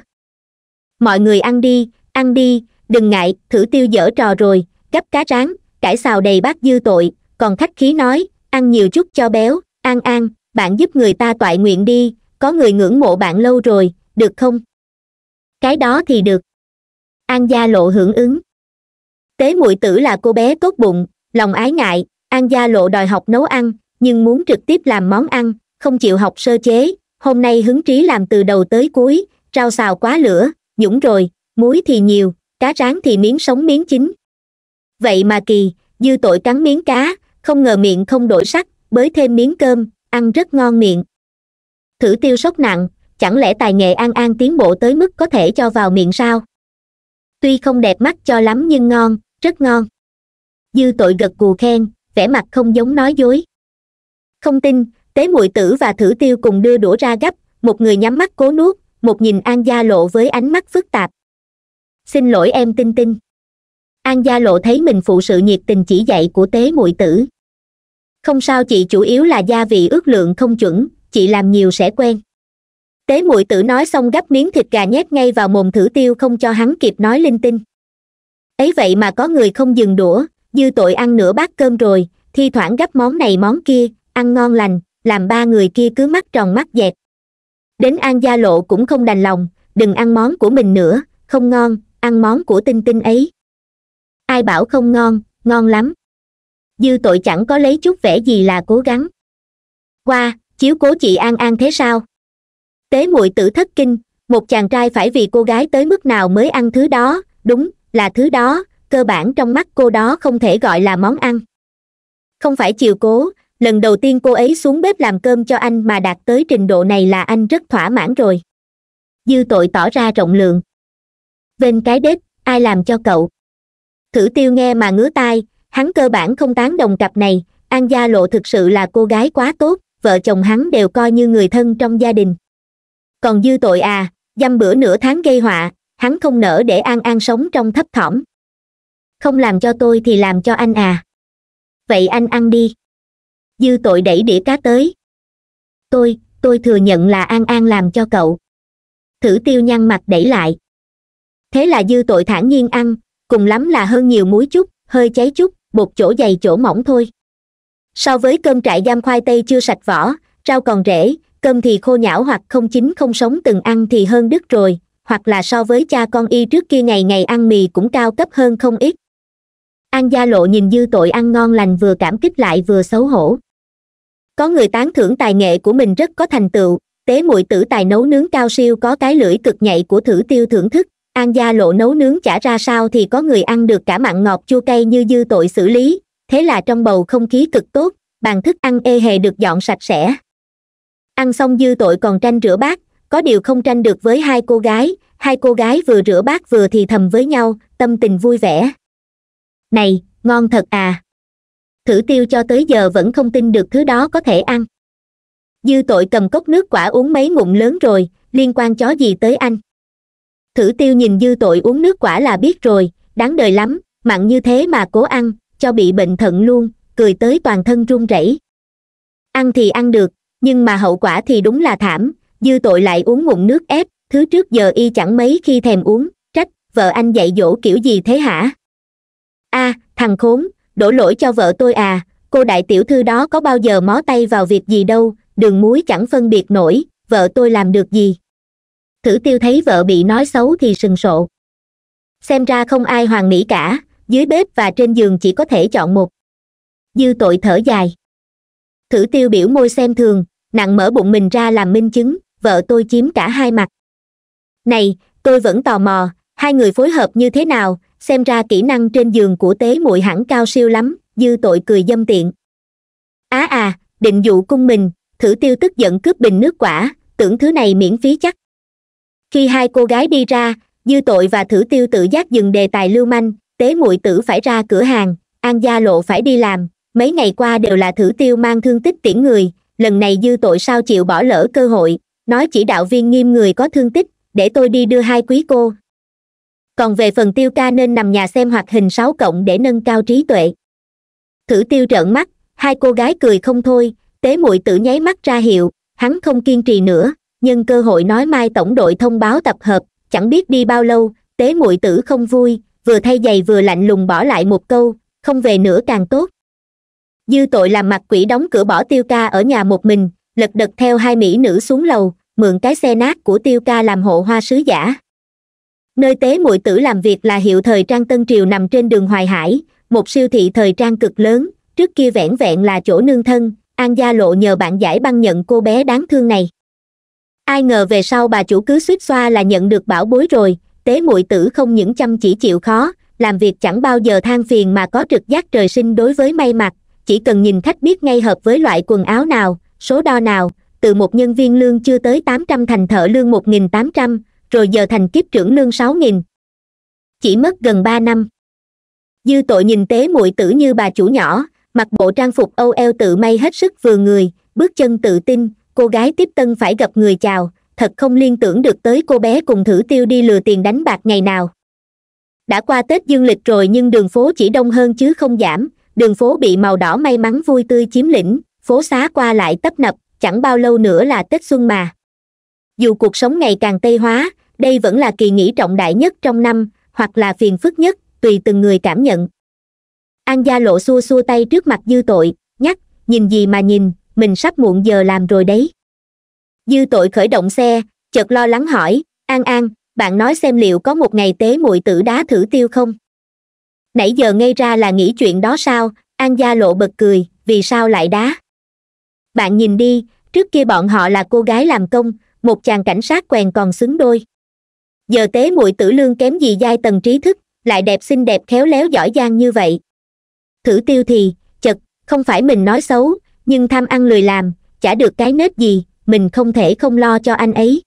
mọi người ăn đi ăn đi đừng ngại thử tiêu dở trò rồi gấp cá rán cải xào đầy bát dư tội còn khách khí nói ăn nhiều chút cho béo an an bạn giúp người ta toại nguyện đi có người ngưỡng mộ bạn lâu rồi được không cái đó thì được an gia lộ hưởng ứng tế muội tử là cô bé tốt bụng lòng ái ngại an gia lộ đòi học nấu ăn nhưng muốn trực tiếp làm món ăn không chịu học sơ chế hôm nay hứng trí làm từ đầu tới cuối rau xào quá lửa nhũng rồi muối thì nhiều cá rán thì miếng sống miếng chín vậy mà kỳ dư tội cắn miếng cá không ngờ miệng không đổi sắc bới thêm miếng cơm ăn rất ngon miệng thử tiêu sốc nặng chẳng lẽ tài nghệ an an tiến bộ tới mức có thể cho vào miệng sao tuy không đẹp mắt cho lắm nhưng ngon rất ngon dư tội gật cù khen vẻ mặt không giống nói dối không tin tế muội tử và thử tiêu cùng đưa đũa ra gấp một người nhắm mắt cố nuốt một nhìn an gia lộ với ánh mắt phức tạp xin lỗi em tinh tinh an gia lộ thấy mình phụ sự nhiệt tình chỉ dạy của tế muội tử không sao chị chủ yếu là gia vị ước lượng không chuẩn chị làm nhiều sẽ quen tế muội tử nói xong gấp miếng thịt gà nhét ngay vào mồm thử tiêu không cho hắn kịp nói linh tinh ấy vậy mà có người không dừng đũa dư tội ăn nửa bát cơm rồi thi thoảng gấp món này món kia ăn ngon lành làm ba người kia cứ mắt tròn mắt dẹt đến an gia lộ cũng không đành lòng đừng ăn món của mình nữa không ngon ăn món của tinh tinh ấy ai bảo không ngon ngon lắm dư tội chẳng có lấy chút vẻ gì là cố gắng qua chiếu cố chị an an thế sao tế muội tử thất kinh một chàng trai phải vì cô gái tới mức nào mới ăn thứ đó đúng là thứ đó cơ bản trong mắt cô đó không thể gọi là món ăn không phải chiều cố lần đầu tiên cô ấy xuống bếp làm cơm cho anh mà đạt tới trình độ này là anh rất thỏa mãn rồi dư tội tỏ ra rộng lượng vên cái bếp ai làm cho cậu thử tiêu nghe mà ngứa tai hắn cơ bản không tán đồng cặp này an gia lộ thực sự là cô gái quá tốt vợ chồng hắn đều coi như người thân trong gia đình còn dư tội à dăm bữa nửa tháng gây họa hắn không nỡ để an an sống trong thấp thỏm không làm cho tôi thì làm cho anh à vậy anh ăn đi dư tội đẩy đĩa cá tới tôi tôi thừa nhận là an an làm cho cậu thử tiêu nhăn mặt đẩy lại thế là dư tội thản nhiên ăn cùng lắm là hơn nhiều muối chút hơi cháy chút bột chỗ dày chỗ mỏng thôi so với cơm trại giam khoai tây chưa sạch vỏ rau còn rễ cơm thì khô nhão hoặc không chín không sống từng ăn thì hơn đứt rồi hoặc là so với cha con y trước kia ngày ngày ăn mì cũng cao cấp hơn không ít an gia lộ nhìn dư tội ăn ngon lành vừa cảm kích lại vừa xấu hổ có người tán thưởng tài nghệ của mình rất có thành tựu tế muội tử tài nấu nướng cao siêu có cái lưỡi cực nhạy của thử tiêu thưởng thức an gia lộ nấu nướng chả ra sao thì có người ăn được cả mặn ngọt chua cay như dư tội xử lý thế là trong bầu không khí cực tốt bàn thức ăn ê hề được dọn sạch sẽ ăn xong dư tội còn tranh rửa bát có điều không tranh được với hai cô gái hai cô gái vừa rửa bát vừa thì thầm với nhau tâm tình vui vẻ này ngon thật à thử tiêu cho tới giờ vẫn không tin được thứ đó có thể ăn dư tội cầm cốc nước quả uống mấy ngụm lớn rồi liên quan chó gì tới anh thử tiêu nhìn dư tội uống nước quả là biết rồi đáng đời lắm mặn như thế mà cố ăn cho bị bệnh thận luôn cười tới toàn thân run rẩy ăn thì ăn được nhưng mà hậu quả thì đúng là thảm dư tội lại uống ngụm nước ép thứ trước giờ y chẳng mấy khi thèm uống trách vợ anh dạy dỗ kiểu gì thế hả a à, thằng khốn đổ lỗi cho vợ tôi à cô đại tiểu thư đó có bao giờ mó tay vào việc gì đâu đường muối chẳng phân biệt nổi vợ tôi làm được gì thử tiêu thấy vợ bị nói xấu thì sừng sộ xem ra không ai hoàn mỹ cả dưới bếp và trên giường chỉ có thể chọn một dư tội thở dài thử tiêu biểu môi xem thường nặng mở bụng mình ra làm minh chứng vợ tôi chiếm cả hai mặt này tôi vẫn tò mò hai người phối hợp như thế nào xem ra kỹ năng trên giường của tế muội hẳn cao siêu lắm dư tội cười dâm tiện á à, à định dụ cung mình thử tiêu tức giận cướp bình nước quả tưởng thứ này miễn phí chắc khi hai cô gái đi ra dư tội và thử tiêu tự giác dừng đề tài lưu manh tế muội tử phải ra cửa hàng an gia lộ phải đi làm mấy ngày qua đều là thử tiêu mang thương tích tiễn người lần này dư tội sao chịu bỏ lỡ cơ hội nói chỉ đạo viên nghiêm người có thương tích để tôi đi đưa hai quý cô còn về phần tiêu ca nên nằm nhà xem hoạt hình sáu cộng để nâng cao trí tuệ thử tiêu trợn mắt hai cô gái cười không thôi tế muội tử nháy mắt ra hiệu hắn không kiên trì nữa nhân cơ hội nói mai tổng đội thông báo tập hợp chẳng biết đi bao lâu tế muội tử không vui vừa thay giày vừa lạnh lùng bỏ lại một câu không về nữa càng tốt dư tội làm mặt quỷ đóng cửa bỏ tiêu ca ở nhà một mình lật đật theo hai mỹ nữ xuống lầu mượn cái xe nát của tiêu ca làm hộ hoa sứ giả nơi tế muội tử làm việc là hiệu thời trang tân triều nằm trên đường hoài hải một siêu thị thời trang cực lớn trước kia vẻn vẹn là chỗ nương thân an gia lộ nhờ bạn giải băng nhận cô bé đáng thương này ai ngờ về sau bà chủ cứ suýt xoa là nhận được bảo bối rồi tế muội tử không những chăm chỉ chịu khó làm việc chẳng bao giờ than phiền mà có trực giác trời sinh đối với may mặc chỉ cần nhìn khách biết ngay hợp với loại quần áo nào số đo nào từ một nhân viên lương chưa tới tám trăm thành thợ lương một nghìn tám trăm rồi giờ thành kiếp trưởng lương sáu nghìn chỉ mất gần ba năm dư tội nhìn tế muội tử như bà chủ nhỏ mặc bộ trang phục âu eo tự may hết sức vừa người bước chân tự tin cô gái tiếp tân phải gặp người chào thật không liên tưởng được tới cô bé cùng thử tiêu đi lừa tiền đánh bạc ngày nào đã qua tết dương lịch rồi nhưng đường phố chỉ đông hơn chứ không giảm đường phố bị màu đỏ may mắn vui tươi chiếm lĩnh phố xá qua lại tấp nập chẳng bao lâu nữa là tết xuân mà dù cuộc sống ngày càng tây hóa đây vẫn là kỳ nghỉ trọng đại nhất trong năm hoặc là phiền phức nhất tùy từng người cảm nhận an gia lộ xua xua tay trước mặt dư tội nhắc nhìn gì mà nhìn mình sắp muộn giờ làm rồi đấy dư tội khởi động xe chợt lo lắng hỏi an an bạn nói xem liệu có một ngày tế muội tử đá thử tiêu không nãy giờ ngay ra là nghĩ chuyện đó sao an gia lộ bật cười vì sao lại đá bạn nhìn đi trước kia bọn họ là cô gái làm công một chàng cảnh sát quèn còn xứng đôi giờ tế muội tử lương kém gì giai tầng trí thức lại đẹp xinh đẹp khéo léo giỏi giang như vậy thử tiêu thì chật không phải mình nói xấu nhưng tham ăn lười làm chả được cái nết gì mình không thể không lo cho anh ấy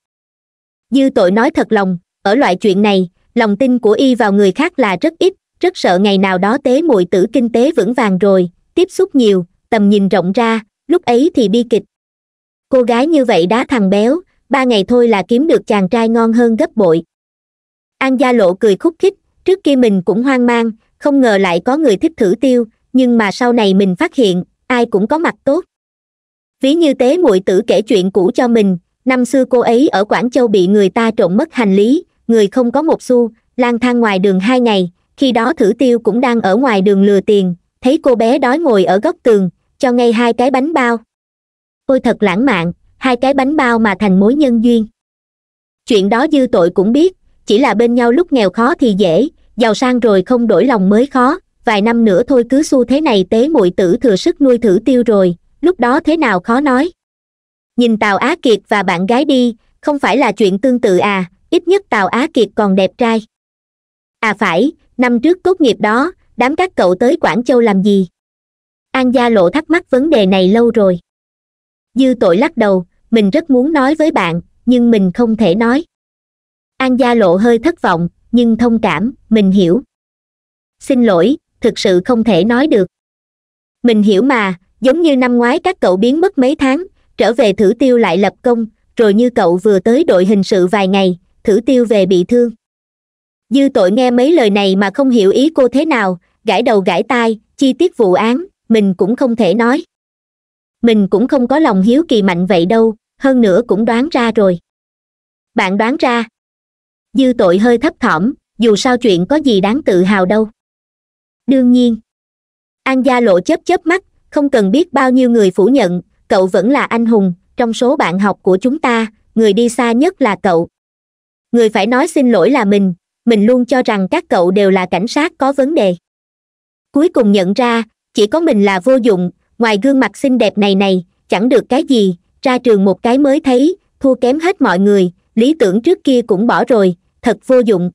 dư tội nói thật lòng ở loại chuyện này lòng tin của y vào người khác là rất ít rất sợ ngày nào đó tế muội tử kinh tế vững vàng rồi tiếp xúc nhiều tầm nhìn rộng ra lúc ấy thì bi kịch cô gái như vậy đá thằng béo ba ngày thôi là kiếm được chàng trai ngon hơn gấp bội an gia lộ cười khúc khích trước kia mình cũng hoang mang không ngờ lại có người thích thử tiêu nhưng mà sau này mình phát hiện ai cũng có mặt tốt ví như tế muội tử kể chuyện cũ cho mình năm xưa cô ấy ở quảng châu bị người ta trộm mất hành lý người không có một xu lang thang ngoài đường hai ngày khi đó thử tiêu cũng đang ở ngoài đường lừa tiền thấy cô bé đói ngồi ở góc tường cho ngay hai cái bánh bao ôi thật lãng mạn hai cái bánh bao mà thành mối nhân duyên chuyện đó dư tội cũng biết chỉ là bên nhau lúc nghèo khó thì dễ giàu sang rồi không đổi lòng mới khó vài năm nữa thôi cứ xu thế này tế muội tử thừa sức nuôi thử tiêu rồi lúc đó thế nào khó nói nhìn tào á kiệt và bạn gái đi không phải là chuyện tương tự à ít nhất tào á kiệt còn đẹp trai à phải năm trước tốt nghiệp đó đám các cậu tới quảng châu làm gì an gia lộ thắc mắc vấn đề này lâu rồi dư tội lắc đầu mình rất muốn nói với bạn nhưng mình không thể nói an gia lộ hơi thất vọng nhưng thông cảm mình hiểu xin lỗi thực sự không thể nói được mình hiểu mà giống như năm ngoái các cậu biến mất mấy tháng trở về thử tiêu lại lập công rồi như cậu vừa tới đội hình sự vài ngày thử tiêu về bị thương dư tội nghe mấy lời này mà không hiểu ý cô thế nào gãi đầu gãi tai chi tiết vụ án mình cũng không thể nói mình cũng không có lòng hiếu kỳ mạnh vậy đâu hơn nữa cũng đoán ra rồi bạn đoán ra dư tội hơi thấp thỏm dù sao chuyện có gì đáng tự hào đâu đương nhiên an gia lộ chớp chớp mắt không cần biết bao nhiêu người phủ nhận cậu vẫn là anh hùng trong số bạn học của chúng ta người đi xa nhất là cậu người phải nói xin lỗi là mình mình luôn cho rằng các cậu đều là cảnh sát có vấn đề cuối cùng nhận ra chỉ có mình là vô dụng ngoài gương mặt xinh đẹp này này chẳng được cái gì ra trường một cái mới thấy thua kém hết mọi người lý tưởng trước kia cũng bỏ rồi thật vô dụng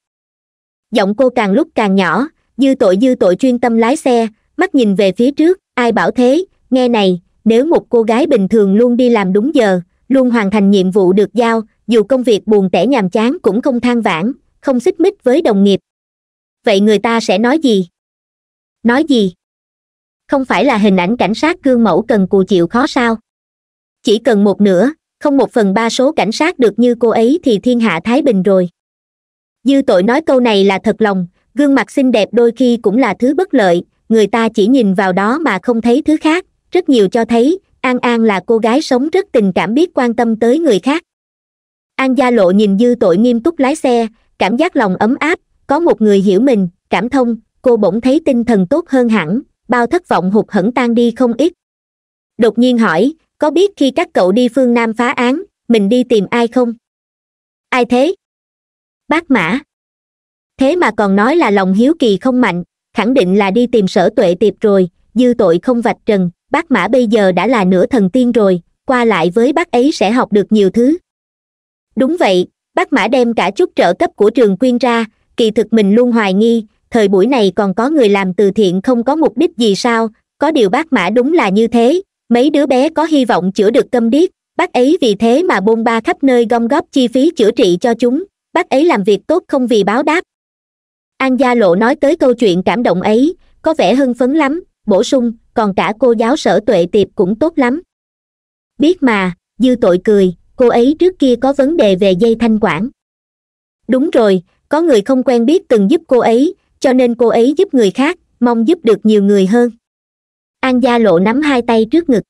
giọng cô càng lúc càng nhỏ Dư tội dư tội chuyên tâm lái xe mắt nhìn về phía trước ai bảo thế nghe này nếu một cô gái bình thường luôn đi làm đúng giờ luôn hoàn thành nhiệm vụ được giao dù công việc buồn tẻ nhàm chán cũng không than vãn không xích mích với đồng nghiệp vậy người ta sẽ nói gì nói gì không phải là hình ảnh cảnh sát gương mẫu cần cù chịu khó sao chỉ cần một nửa không một phần ba số cảnh sát được như cô ấy thì thiên hạ thái bình rồi dư tội nói câu này là thật lòng gương mặt xinh đẹp đôi khi cũng là thứ bất lợi người ta chỉ nhìn vào đó mà không thấy thứ khác rất nhiều cho thấy an an là cô gái sống rất tình cảm biết quan tâm tới người khác an gia lộ nhìn dư tội nghiêm túc lái xe cảm giác lòng ấm áp có một người hiểu mình cảm thông cô bỗng thấy tinh thần tốt hơn hẳn bao thất vọng hụt hẫng tan đi không ít đột nhiên hỏi có biết khi các cậu đi phương nam phá án mình đi tìm ai không ai thế bác mã thế mà còn nói là lòng hiếu kỳ không mạnh khẳng định là đi tìm sở tuệ tiệp rồi dư tội không vạch trần bác mã bây giờ đã là nửa thần tiên rồi qua lại với bác ấy sẽ học được nhiều thứ đúng vậy bác mã đem cả chút trợ cấp của trường quyên ra kỳ thực mình luôn hoài nghi thời buổi này còn có người làm từ thiện không có mục đích gì sao có điều bác mã đúng là như thế mấy đứa bé có hy vọng chữa được tâm điếc bác ấy vì thế mà bôn ba khắp nơi gom góp chi phí chữa trị cho chúng bác ấy làm việc tốt không vì báo đáp an gia lộ nói tới câu chuyện cảm động ấy có vẻ hưng phấn lắm bổ sung còn cả cô giáo sở tuệ tiệp cũng tốt lắm biết mà dư tội cười cô ấy trước kia có vấn đề về dây thanh quản đúng rồi có người không quen biết từng giúp cô ấy cho nên cô ấy giúp người khác mong giúp được nhiều người hơn an gia lộ nắm hai tay trước ngực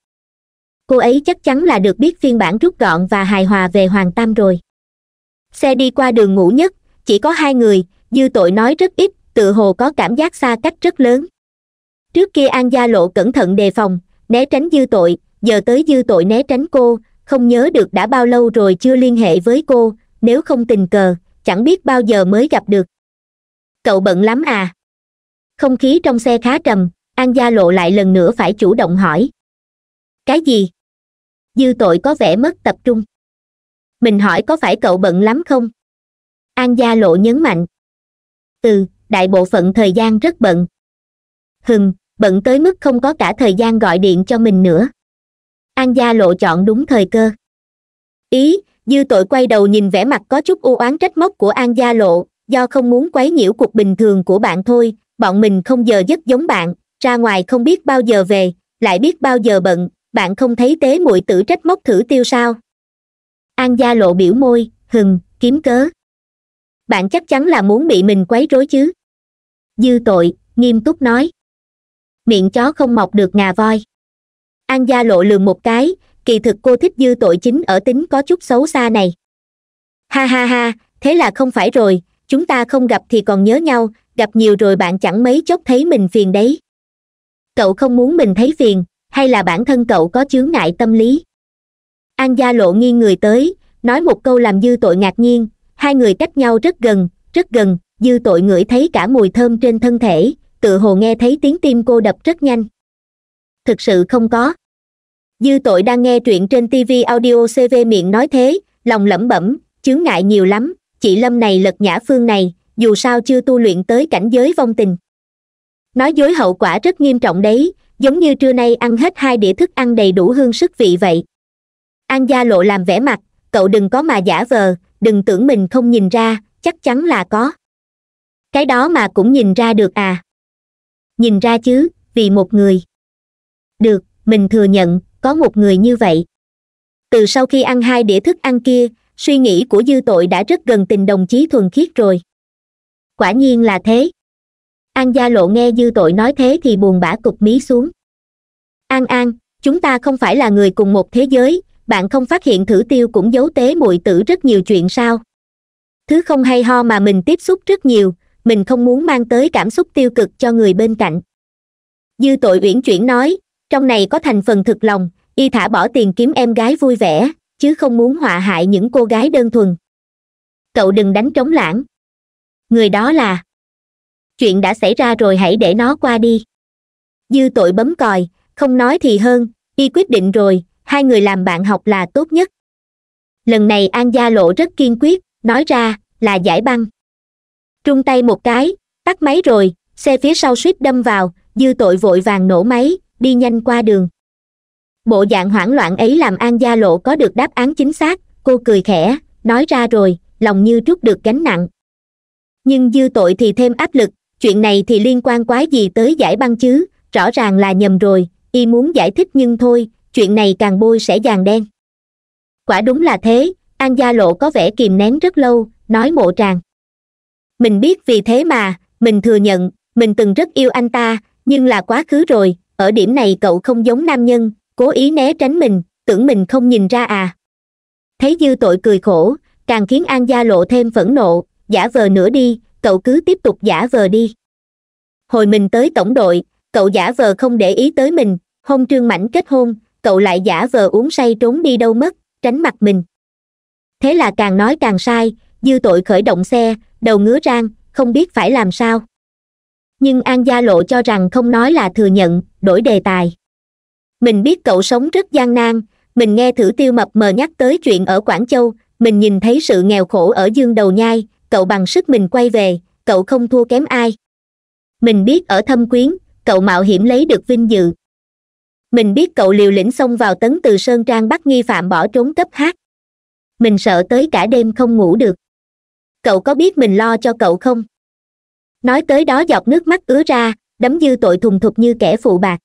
cô ấy chắc chắn là được biết phiên bản rút gọn và hài hòa về hoàng tam rồi xe đi qua đường ngủ nhất chỉ có hai người dư tội nói rất ít tự hồ có cảm giác xa cách rất lớn trước kia an gia lộ cẩn thận đề phòng né tránh dư tội giờ tới dư tội né tránh cô không nhớ được đã bao lâu rồi chưa liên hệ với cô nếu không tình cờ chẳng biết bao giờ mới gặp được cậu bận lắm à không khí trong xe khá trầm an gia lộ lại lần nữa phải chủ động hỏi cái gì dư tội có vẻ mất tập trung mình hỏi có phải cậu bận lắm không an gia lộ nhấn mạnh từ đại bộ phận thời gian rất bận hừng bận tới mức không có cả thời gian gọi điện cho mình nữa an gia lộ chọn đúng thời cơ ý dư tội quay đầu nhìn vẻ mặt có chút u oán trách móc của an gia lộ do không muốn quấy nhiễu cuộc bình thường của bạn thôi bọn mình không giờ giấc giống bạn ra ngoài không biết bao giờ về lại biết bao giờ bận bạn không thấy tế muội tử trách móc thử tiêu sao an gia lộ biểu môi hừng kiếm cớ bạn chắc chắn là muốn bị mình quấy rối chứ dư tội nghiêm túc nói miệng chó không mọc được ngà voi an gia lộ lường một cái kỳ thực cô thích dư tội chính ở tính có chút xấu xa này ha ha ha thế là không phải rồi chúng ta không gặp thì còn nhớ nhau gặp nhiều rồi bạn chẳng mấy chốc thấy mình phiền đấy cậu không muốn mình thấy phiền hay là bản thân cậu có chướng ngại tâm lý an gia lộ nghiêng người tới nói một câu làm dư tội ngạc nhiên hai người cách nhau rất gần rất gần dư tội ngửi thấy cả mùi thơm trên thân thể tự hồ nghe thấy tiếng tim cô đập rất nhanh thực sự không có dư tội đang nghe truyện trên tv audio cv miệng nói thế lòng lẩm bẩm chướng ngại nhiều lắm chị lâm này lật nhã phương này dù sao chưa tu luyện tới cảnh giới vong tình nói dối hậu quả rất nghiêm trọng đấy giống như trưa nay ăn hết hai đĩa thức ăn đầy đủ hương sức vị vậy an gia lộ làm vẻ mặt cậu đừng có mà giả vờ đừng tưởng mình không nhìn ra chắc chắn là có cái đó mà cũng nhìn ra được à nhìn ra chứ vì một người được mình thừa nhận có một người như vậy từ sau khi ăn hai đĩa thức ăn kia suy nghĩ của dư tội đã rất gần tình đồng chí thuần khiết rồi quả nhiên là thế an gia lộ nghe dư tội nói thế thì buồn bã cục mí xuống an an chúng ta không phải là người cùng một thế giới bạn không phát hiện thử tiêu cũng giấu tế muội tử rất nhiều chuyện sao thứ không hay ho mà mình tiếp xúc rất nhiều mình không muốn mang tới cảm xúc tiêu cực cho người bên cạnh dư tội uyển chuyển nói trong này có thành phần thực lòng y thả bỏ tiền kiếm em gái vui vẻ chứ không muốn họa hại những cô gái đơn thuần cậu đừng đánh trống lãng người đó là chuyện đã xảy ra rồi hãy để nó qua đi dư tội bấm còi không nói thì hơn y quyết định rồi hai người làm bạn học là tốt nhất lần này an gia lộ rất kiên quyết nói ra là giải băng trung tay một cái tắt máy rồi xe phía sau suýt đâm vào dư tội vội vàng nổ máy đi nhanh qua đường bộ dạng hoảng loạn ấy làm an gia lộ có được đáp án chính xác cô cười khẽ nói ra rồi lòng như trút được gánh nặng nhưng dư tội thì thêm áp lực chuyện này thì liên quan quái gì tới giải băng chứ rõ ràng là nhầm rồi y muốn giải thích nhưng thôi chuyện này càng bôi sẽ vàng đen quả đúng là thế an gia lộ có vẻ kìm nén rất lâu nói mộ tràng mình biết vì thế mà mình thừa nhận mình từng rất yêu anh ta nhưng là quá khứ rồi ở điểm này cậu không giống nam nhân cố ý né tránh mình tưởng mình không nhìn ra à thấy dư tội cười khổ càng khiến an gia lộ thêm phẫn nộ giả vờ nữa đi cậu cứ tiếp tục giả vờ đi hồi mình tới tổng đội cậu giả vờ không để ý tới mình hôn trương mảnh kết hôn cậu lại giả vờ uống say trốn đi đâu mất tránh mặt mình thế là càng nói càng sai dư tội khởi động xe đầu ngứa rang không biết phải làm sao nhưng an gia lộ cho rằng không nói là thừa nhận đổi đề tài mình biết cậu sống rất gian nan mình nghe thử tiêu mập mờ nhắc tới chuyện ở quảng châu mình nhìn thấy sự nghèo khổ ở dương đầu nhai cậu bằng sức mình quay về cậu không thua kém ai mình biết ở thâm quyến cậu mạo hiểm lấy được vinh dự mình biết cậu liều lĩnh xông vào tấn từ sơn trang bắt nghi phạm bỏ trốn cấp hát mình sợ tới cả đêm không ngủ được cậu có biết mình lo cho cậu không nói tới đó giọt nước mắt ứa ra đấm dư tội thùng thục như kẻ phụ bạc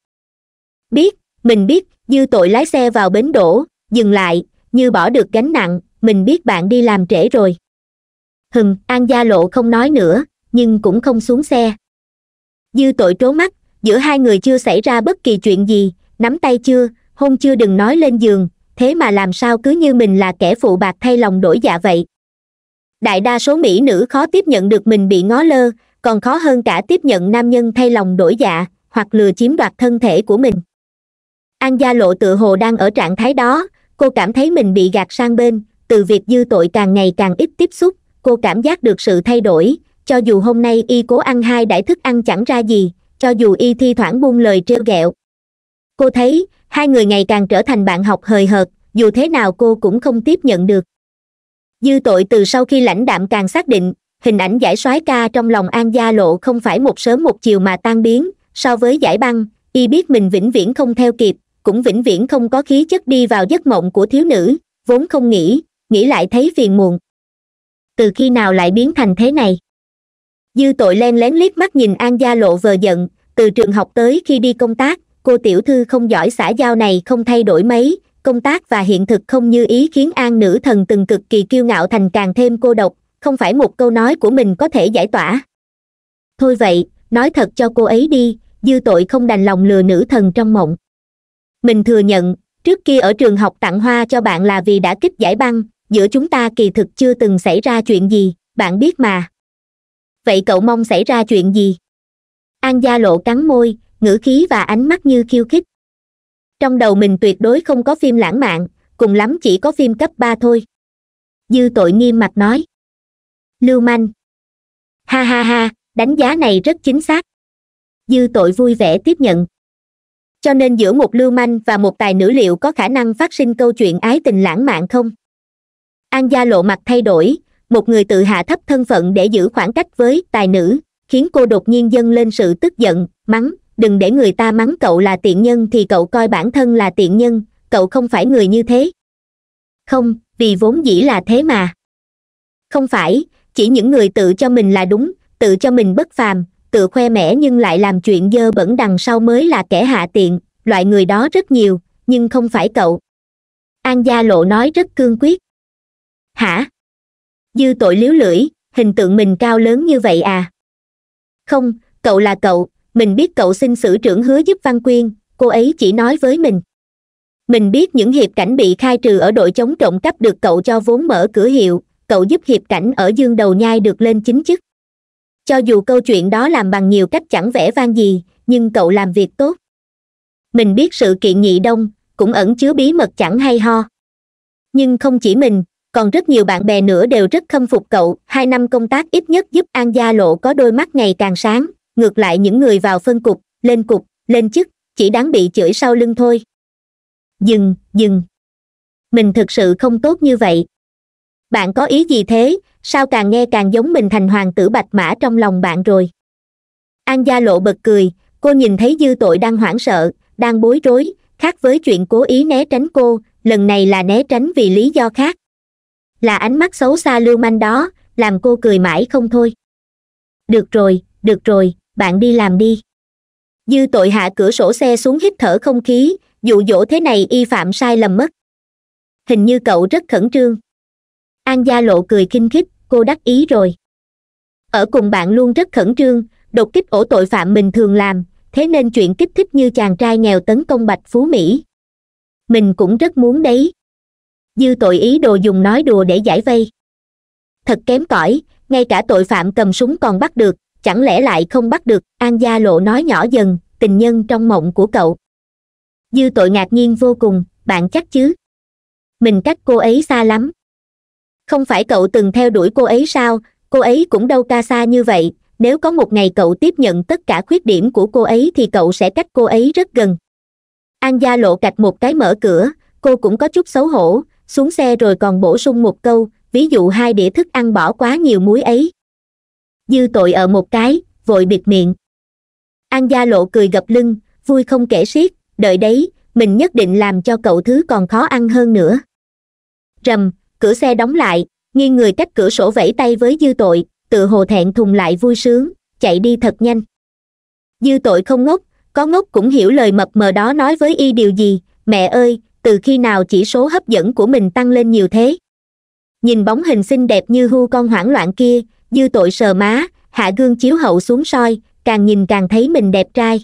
biết mình biết dư tội lái xe vào bến đổ dừng lại như bỏ được gánh nặng mình biết bạn đi làm trễ rồi hừng an gia lộ không nói nữa nhưng cũng không xuống xe dư tội trố mắt giữa hai người chưa xảy ra bất kỳ chuyện gì nắm tay chưa hôn chưa đừng nói lên giường thế mà làm sao cứ như mình là kẻ phụ bạc thay lòng đổi dạ vậy đại đa số mỹ nữ khó tiếp nhận được mình bị ngó lơ còn khó hơn cả tiếp nhận nam nhân thay lòng đổi dạ hoặc lừa chiếm đoạt thân thể của mình an gia lộ tự hồ đang ở trạng thái đó cô cảm thấy mình bị gạt sang bên từ việc dư tội càng ngày càng ít tiếp xúc cô cảm giác được sự thay đổi cho dù hôm nay y cố ăn hai đại thức ăn chẳng ra gì cho dù y thi thoảng buông lời trêu ghẹo cô thấy hai người ngày càng trở thành bạn học hời hợt dù thế nào cô cũng không tiếp nhận được dư tội từ sau khi lãnh đạm càng xác định hình ảnh giải soái ca trong lòng an gia lộ không phải một sớm một chiều mà tan biến so với giải băng y biết mình vĩnh viễn không theo kịp cũng vĩnh viễn không có khí chất đi vào giấc mộng của thiếu nữ vốn không nghĩ nghĩ lại thấy phiền muộn từ khi nào lại biến thành thế này dư tội len lén liếc mắt nhìn an gia lộ vờ giận từ trường học tới khi đi công tác cô tiểu thư không giỏi xã giao này không thay đổi mấy công tác và hiện thực không như ý khiến an nữ thần từng cực kỳ kiêu ngạo thành càng thêm cô độc không phải một câu nói của mình có thể giải tỏa thôi vậy nói thật cho cô ấy đi dư tội không đành lòng lừa nữ thần trong mộng mình thừa nhận trước kia ở trường học tặng hoa cho bạn là vì đã kích giải băng giữa chúng ta kỳ thực chưa từng xảy ra chuyện gì bạn biết mà vậy cậu mong xảy ra chuyện gì an gia lộ cắn môi ngữ khí và ánh mắt như khiêu khích trong đầu mình tuyệt đối không có phim lãng mạn cùng lắm chỉ có phim cấp ba thôi dư tội nghiêm mặt nói lưu manh ha ha ha đánh giá này rất chính xác dư tội vui vẻ tiếp nhận cho nên giữa một lưu manh và một tài nữ liệu có khả năng phát sinh câu chuyện ái tình lãng mạn không an gia lộ mặt thay đổi một người tự hạ thấp thân phận để giữ khoảng cách với tài nữ khiến cô đột nhiên dâng lên sự tức giận mắng đừng để người ta mắng cậu là tiện nhân thì cậu coi bản thân là tiện nhân cậu không phải người như thế không vì vốn dĩ là thế mà không phải chỉ những người tự cho mình là đúng tự cho mình bất phàm tự khoe mẽ nhưng lại làm chuyện dơ bẩn đằng sau mới là kẻ hạ tiện loại người đó rất nhiều nhưng không phải cậu an gia lộ nói rất cương quyết hả dư tội liếu lưỡi hình tượng mình cao lớn như vậy à không cậu là cậu mình biết cậu xin sử trưởng hứa giúp văn quyên cô ấy chỉ nói với mình mình biết những hiệp cảnh bị khai trừ ở đội chống trộm cắp được cậu cho vốn mở cửa hiệu cậu giúp hiệp cảnh ở dương đầu nhai được lên chính chức cho dù câu chuyện đó làm bằng nhiều cách chẳng vẽ vang gì nhưng cậu làm việc tốt mình biết sự kiện nhị đông cũng ẩn chứa bí mật chẳng hay ho nhưng không chỉ mình còn rất nhiều bạn bè nữa đều rất khâm phục cậu hai năm công tác ít nhất giúp an gia lộ có đôi mắt ngày càng sáng ngược lại những người vào phân cục lên cục lên chức chỉ đáng bị chửi sau lưng thôi dừng dừng mình thực sự không tốt như vậy bạn có ý gì thế sao càng nghe càng giống mình thành hoàng tử bạch mã trong lòng bạn rồi an gia lộ bật cười cô nhìn thấy dư tội đang hoảng sợ đang bối rối khác với chuyện cố ý né tránh cô lần này là né tránh vì lý do khác là ánh mắt xấu xa lưu manh đó làm cô cười mãi không thôi được rồi được rồi bạn đi làm đi dư tội hạ cửa sổ xe xuống hít thở không khí dụ dỗ thế này y phạm sai lầm mất hình như cậu rất khẩn trương an gia lộ cười khinh khích cô đắc ý rồi ở cùng bạn luôn rất khẩn trương đột kích ổ tội phạm mình thường làm thế nên chuyện kích thích như chàng trai nghèo tấn công bạch phú mỹ mình cũng rất muốn đấy dư tội ý đồ dùng nói đùa để giải vây thật kém cỏi ngay cả tội phạm cầm súng còn bắt được chẳng lẽ lại không bắt được an gia lộ nói nhỏ dần tình nhân trong mộng của cậu dư tội ngạc nhiên vô cùng bạn chắc chứ mình cách cô ấy xa lắm không phải cậu từng theo đuổi cô ấy sao cô ấy cũng đâu ca xa như vậy nếu có một ngày cậu tiếp nhận tất cả khuyết điểm của cô ấy thì cậu sẽ cách cô ấy rất gần an gia lộ cạch một cái mở cửa cô cũng có chút xấu hổ xuống xe rồi còn bổ sung một câu ví dụ hai đĩa thức ăn bỏ quá nhiều muối ấy dư tội ở một cái vội bịt miệng an gia lộ cười gập lưng vui không kể xiết đợi đấy mình nhất định làm cho cậu thứ còn khó ăn hơn nữa rầm cửa xe đóng lại nghiêng người cách cửa sổ vẫy tay với dư tội tự hồ thẹn thùng lại vui sướng chạy đi thật nhanh dư tội không ngốc có ngốc cũng hiểu lời mập mờ đó nói với y điều gì mẹ ơi từ khi nào chỉ số hấp dẫn của mình tăng lên nhiều thế nhìn bóng hình xinh đẹp như hưu con hoảng loạn kia dư tội sờ má hạ gương chiếu hậu xuống soi càng nhìn càng thấy mình đẹp trai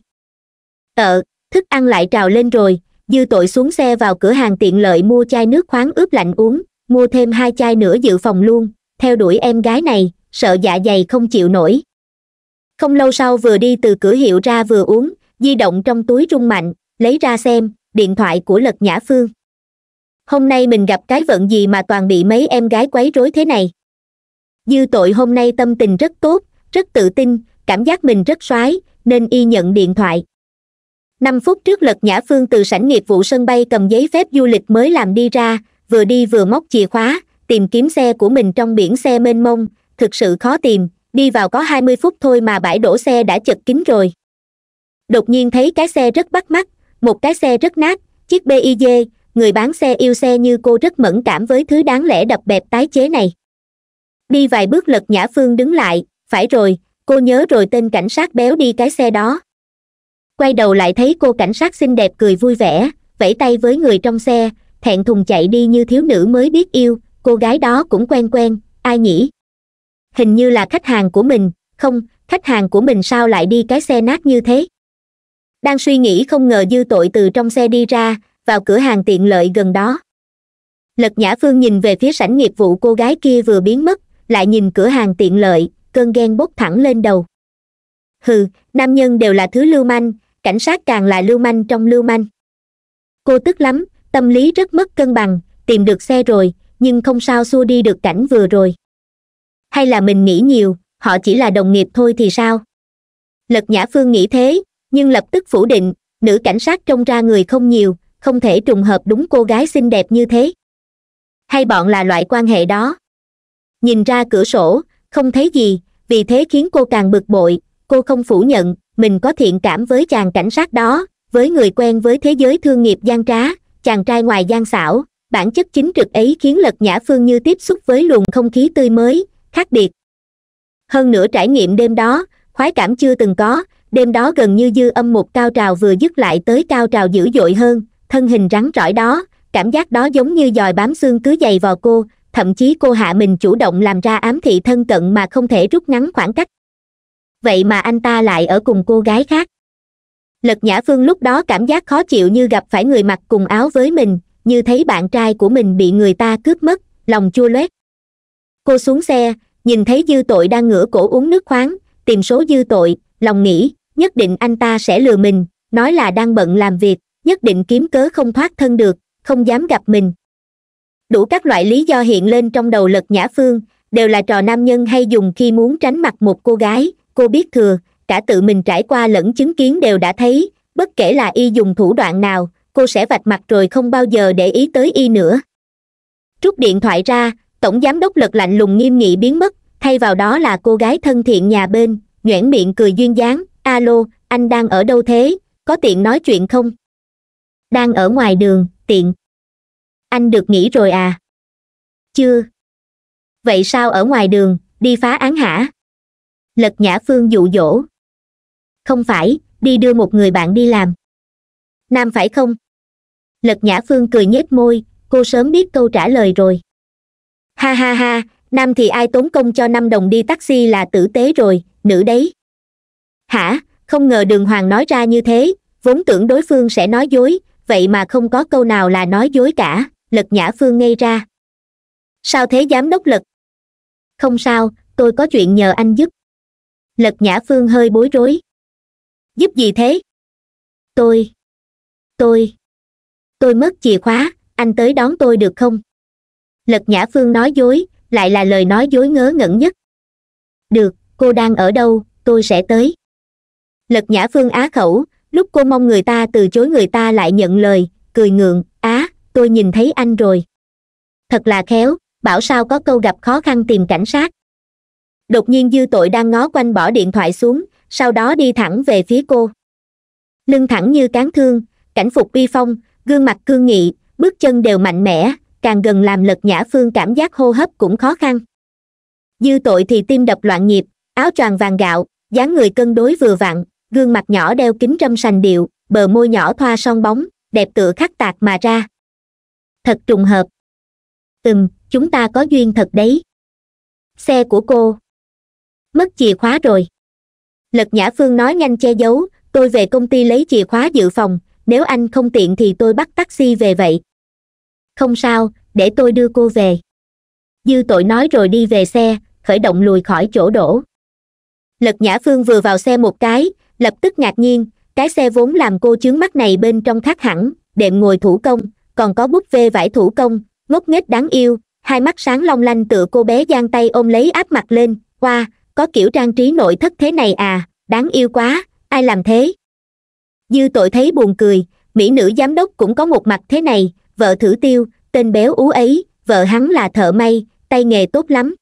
ờ thức ăn lại trào lên rồi dư tội xuống xe vào cửa hàng tiện lợi mua chai nước khoáng ướp lạnh uống mua thêm hai chai nữa dự phòng luôn theo đuổi em gái này sợ dạ dày không chịu nổi không lâu sau vừa đi từ cửa hiệu ra vừa uống di động trong túi rung mạnh lấy ra xem điện thoại của lật nhã phương hôm nay mình gặp cái vận gì mà toàn bị mấy em gái quấy rối thế này dư tội hôm nay tâm tình rất tốt rất tự tin cảm giác mình rất soái nên y nhận điện thoại năm phút trước lật nhã phương từ sảnh nghiệp vụ sân bay cầm giấy phép du lịch mới làm đi ra vừa đi vừa móc chìa khóa tìm kiếm xe của mình trong biển xe mênh mông thực sự khó tìm đi vào có hai mươi phút thôi mà bãi đổ xe đã chật kín rồi đột nhiên thấy cái xe rất bắt mắt một cái xe rất nát chiếc big người bán xe yêu xe như cô rất mẫn cảm với thứ đáng lẽ đập bẹp tái chế này đi vài bước lật nhã phương đứng lại phải rồi cô nhớ rồi tên cảnh sát béo đi cái xe đó quay đầu lại thấy cô cảnh sát xinh đẹp cười vui vẻ vẫy tay với người trong xe thẹn thùng chạy đi như thiếu nữ mới biết yêu cô gái đó cũng quen quen ai nhỉ hình như là khách hàng của mình không khách hàng của mình sao lại đi cái xe nát như thế đang suy nghĩ không ngờ dư tội từ trong xe đi ra vào cửa hàng tiện lợi gần đó lật nhã phương nhìn về phía sảnh nghiệp vụ cô gái kia vừa biến mất lại nhìn cửa hàng tiện lợi cơn ghen bốc thẳng lên đầu hừ nam nhân đều là thứ lưu manh cảnh sát càng là lưu manh trong lưu manh cô tức lắm tâm lý rất mất cân bằng tìm được xe rồi nhưng không sao xua đi được cảnh vừa rồi hay là mình nghĩ nhiều họ chỉ là đồng nghiệp thôi thì sao lật nhã phương nghĩ thế nhưng lập tức phủ định nữ cảnh sát trông ra người không nhiều không thể trùng hợp đúng cô gái xinh đẹp như thế hay bọn là loại quan hệ đó nhìn ra cửa sổ không thấy gì vì thế khiến cô càng bực bội cô không phủ nhận mình có thiện cảm với chàng cảnh sát đó với người quen với thế giới thương nghiệp gian trá chàng trai ngoài gian xảo bản chất chính trực ấy khiến lật nhã phương như tiếp xúc với luồng không khí tươi mới khác biệt hơn nữa trải nghiệm đêm đó khoái cảm chưa từng có đêm đó gần như dư âm một cao trào vừa dứt lại tới cao trào dữ dội hơn thân hình rắn rỏi đó cảm giác đó giống như dòi bám xương cứ dày vào cô thậm chí cô hạ mình chủ động làm ra ám thị thân cận mà không thể rút ngắn khoảng cách vậy mà anh ta lại ở cùng cô gái khác lật nhã phương lúc đó cảm giác khó chịu như gặp phải người mặc cùng áo với mình như thấy bạn trai của mình bị người ta cướp mất lòng chua loét cô xuống xe nhìn thấy dư tội đang ngửa cổ uống nước khoáng tìm số dư tội lòng nghĩ nhất định anh ta sẽ lừa mình nói là đang bận làm việc nhất định kiếm cớ không thoát thân được không dám gặp mình đủ các loại lý do hiện lên trong đầu lật nhã phương đều là trò nam nhân hay dùng khi muốn tránh mặt một cô gái cô biết thừa cả tự mình trải qua lẫn chứng kiến đều đã thấy bất kể là y dùng thủ đoạn nào cô sẽ vạch mặt rồi không bao giờ để ý tới y nữa rút điện thoại ra tổng giám đốc lật lạnh lùng nghiêm nghị biến mất thay vào đó là cô gái thân thiện nhà bên nhoẻn miệng cười duyên dáng alo anh đang ở đâu thế có tiện nói chuyện không đang ở ngoài đường tiện anh được nghỉ rồi à chưa vậy sao ở ngoài đường đi phá án hả lật nhã phương dụ dỗ không phải đi đưa một người bạn đi làm nam phải không lật nhã phương cười nhếch môi cô sớm biết câu trả lời rồi ha ha ha nam thì ai tốn công cho năm đồng đi taxi là tử tế rồi nữ đấy hả không ngờ đường hoàng nói ra như thế vốn tưởng đối phương sẽ nói dối vậy mà không có câu nào là nói dối cả lật nhã phương ngay ra sao thế giám đốc lật không sao tôi có chuyện nhờ anh giúp lật nhã phương hơi bối rối giúp gì thế tôi tôi tôi mất chìa khóa anh tới đón tôi được không lật nhã phương nói dối lại là lời nói dối ngớ ngẩn nhất được cô đang ở đâu tôi sẽ tới lật nhã phương á khẩu lúc cô mong người ta từ chối người ta lại nhận lời cười ngượng á tôi nhìn thấy anh rồi thật là khéo bảo sao có câu gặp khó khăn tìm cảnh sát đột nhiên dư tội đang ngó quanh bỏ điện thoại xuống sau đó đi thẳng về phía cô lưng thẳng như cán thương cảnh phục uy phong gương mặt cương nghị bước chân đều mạnh mẽ càng gần làm lật nhã phương cảm giác hô hấp cũng khó khăn dư tội thì tim đập loạn nhịp áo choàng vàng gạo dáng người cân đối vừa vặn gương mặt nhỏ đeo kính râm sành điệu bờ môi nhỏ thoa son bóng đẹp tựa khắc tạc mà ra thật trùng hợp ừm chúng ta có duyên thật đấy xe của cô mất chìa khóa rồi lật nhã phương nói nhanh che giấu tôi về công ty lấy chìa khóa dự phòng nếu anh không tiện thì tôi bắt taxi về vậy không sao để tôi đưa cô về dư tội nói rồi đi về xe khởi động lùi khỏi chỗ đổ lật nhã phương vừa vào xe một cái lập tức ngạc nhiên cái xe vốn làm cô chướng mắt này bên trong khác hẳn đệm ngồi thủ công còn có búp vê vải thủ công ngốc nghếch đáng yêu hai mắt sáng long lanh tựa cô bé giang tay ôm lấy áp mặt lên oa wow, có kiểu trang trí nội thất thế này à đáng yêu quá ai làm thế dư tội thấy buồn cười mỹ nữ giám đốc cũng có một mặt thế này vợ thử tiêu tên béo ú ấy vợ hắn là thợ may tay nghề tốt lắm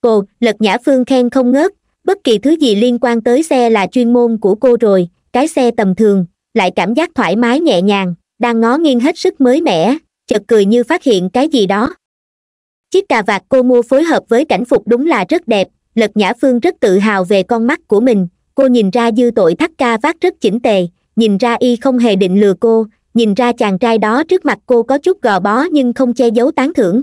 cô lật nhã phương khen không ngớt bất kỳ thứ gì liên quan tới xe là chuyên môn của cô rồi cái xe tầm thường lại cảm giác thoải mái nhẹ nhàng đang ngó nghiêng hết sức mới mẻ chợt cười như phát hiện cái gì đó chiếc cà vạt cô mua phối hợp với cảnh phục đúng là rất đẹp lật nhã phương rất tự hào về con mắt của mình cô nhìn ra dư tội thắt ca vác rất chỉnh tề nhìn ra y không hề định lừa cô nhìn ra chàng trai đó trước mặt cô có chút gò bó nhưng không che giấu tán thưởng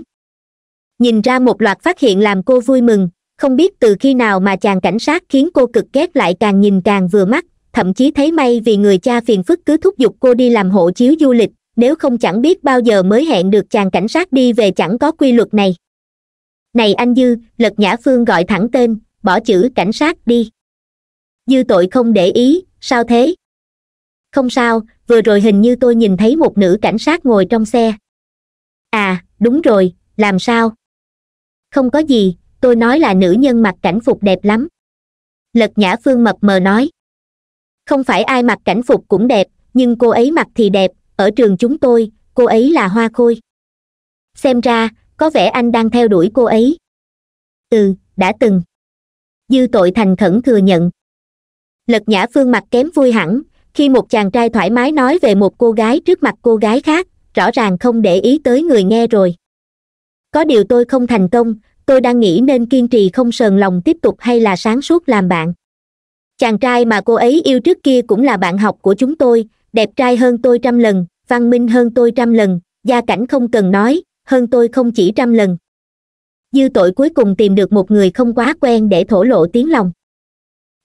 nhìn ra một loạt phát hiện làm cô vui mừng không biết từ khi nào mà chàng cảnh sát khiến cô cực ghét lại càng nhìn càng vừa mắt thậm chí thấy may vì người cha phiền phức cứ thúc giục cô đi làm hộ chiếu du lịch nếu không chẳng biết bao giờ mới hẹn được chàng cảnh sát đi về chẳng có quy luật này này anh dư lật nhã phương gọi thẳng tên bỏ chữ cảnh sát đi dư tội không để ý sao thế không sao vừa rồi hình như tôi nhìn thấy một nữ cảnh sát ngồi trong xe à đúng rồi làm sao không có gì tôi nói là nữ nhân mặc cảnh phục đẹp lắm lật nhã phương mập mờ nói không phải ai mặc cảnh phục cũng đẹp nhưng cô ấy mặc thì đẹp ở trường chúng tôi cô ấy là hoa khôi xem ra có vẻ anh đang theo đuổi cô ấy ừ đã từng dư tội thành khẩn thừa nhận lật nhã phương mặt kém vui hẳn khi một chàng trai thoải mái nói về một cô gái trước mặt cô gái khác rõ ràng không để ý tới người nghe rồi có điều tôi không thành công tôi đang nghĩ nên kiên trì không sờn lòng tiếp tục hay là sáng suốt làm bạn chàng trai mà cô ấy yêu trước kia cũng là bạn học của chúng tôi đẹp trai hơn tôi trăm lần văn minh hơn tôi trăm lần gia cảnh không cần nói hơn tôi không chỉ trăm lần dư tội cuối cùng tìm được một người không quá quen để thổ lộ tiếng lòng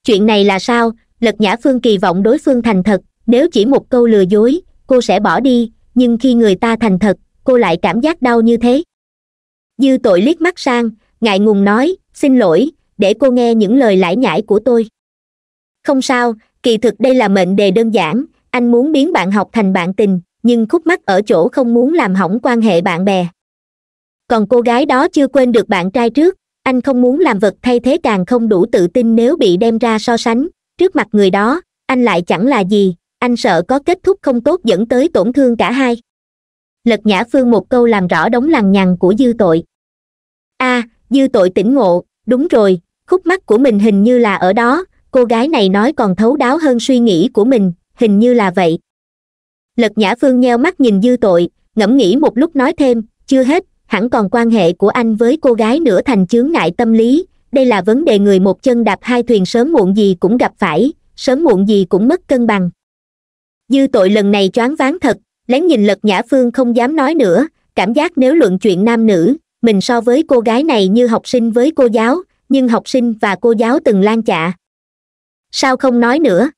chuyện này là sao lật nhã phương kỳ vọng đối phương thành thật nếu chỉ một câu lừa dối cô sẽ bỏ đi nhưng khi người ta thành thật cô lại cảm giác đau như thế dư tội liếc mắt sang ngại ngùng nói xin lỗi để cô nghe những lời lải nhải của tôi không sao kỳ thực đây là mệnh đề đơn giản anh muốn biến bạn học thành bạn tình nhưng khúc mắc ở chỗ không muốn làm hỏng quan hệ bạn bè còn cô gái đó chưa quên được bạn trai trước anh không muốn làm vật thay thế càng không đủ tự tin nếu bị đem ra so sánh trước mặt người đó anh lại chẳng là gì anh sợ có kết thúc không tốt dẫn tới tổn thương cả hai lật nhã phương một câu làm rõ đống lằn nhằn của dư tội a à, dư tội tỉnh ngộ đúng rồi khúc mắt của mình hình như là ở đó cô gái này nói còn thấu đáo hơn suy nghĩ của mình hình như là vậy lật nhã phương nheo mắt nhìn dư tội ngẫm nghĩ một lúc nói thêm chưa hết hẳn còn quan hệ của anh với cô gái nữa thành chướng ngại tâm lý đây là vấn đề người một chân đạp hai thuyền sớm muộn gì cũng gặp phải sớm muộn gì cũng mất cân bằng dư tội lần này choáng váng thật lén nhìn lật nhã phương không dám nói nữa cảm giác nếu luận chuyện nam nữ mình so với cô gái này như học sinh với cô giáo nhưng học sinh và cô giáo từng lan chạ sao không nói nữa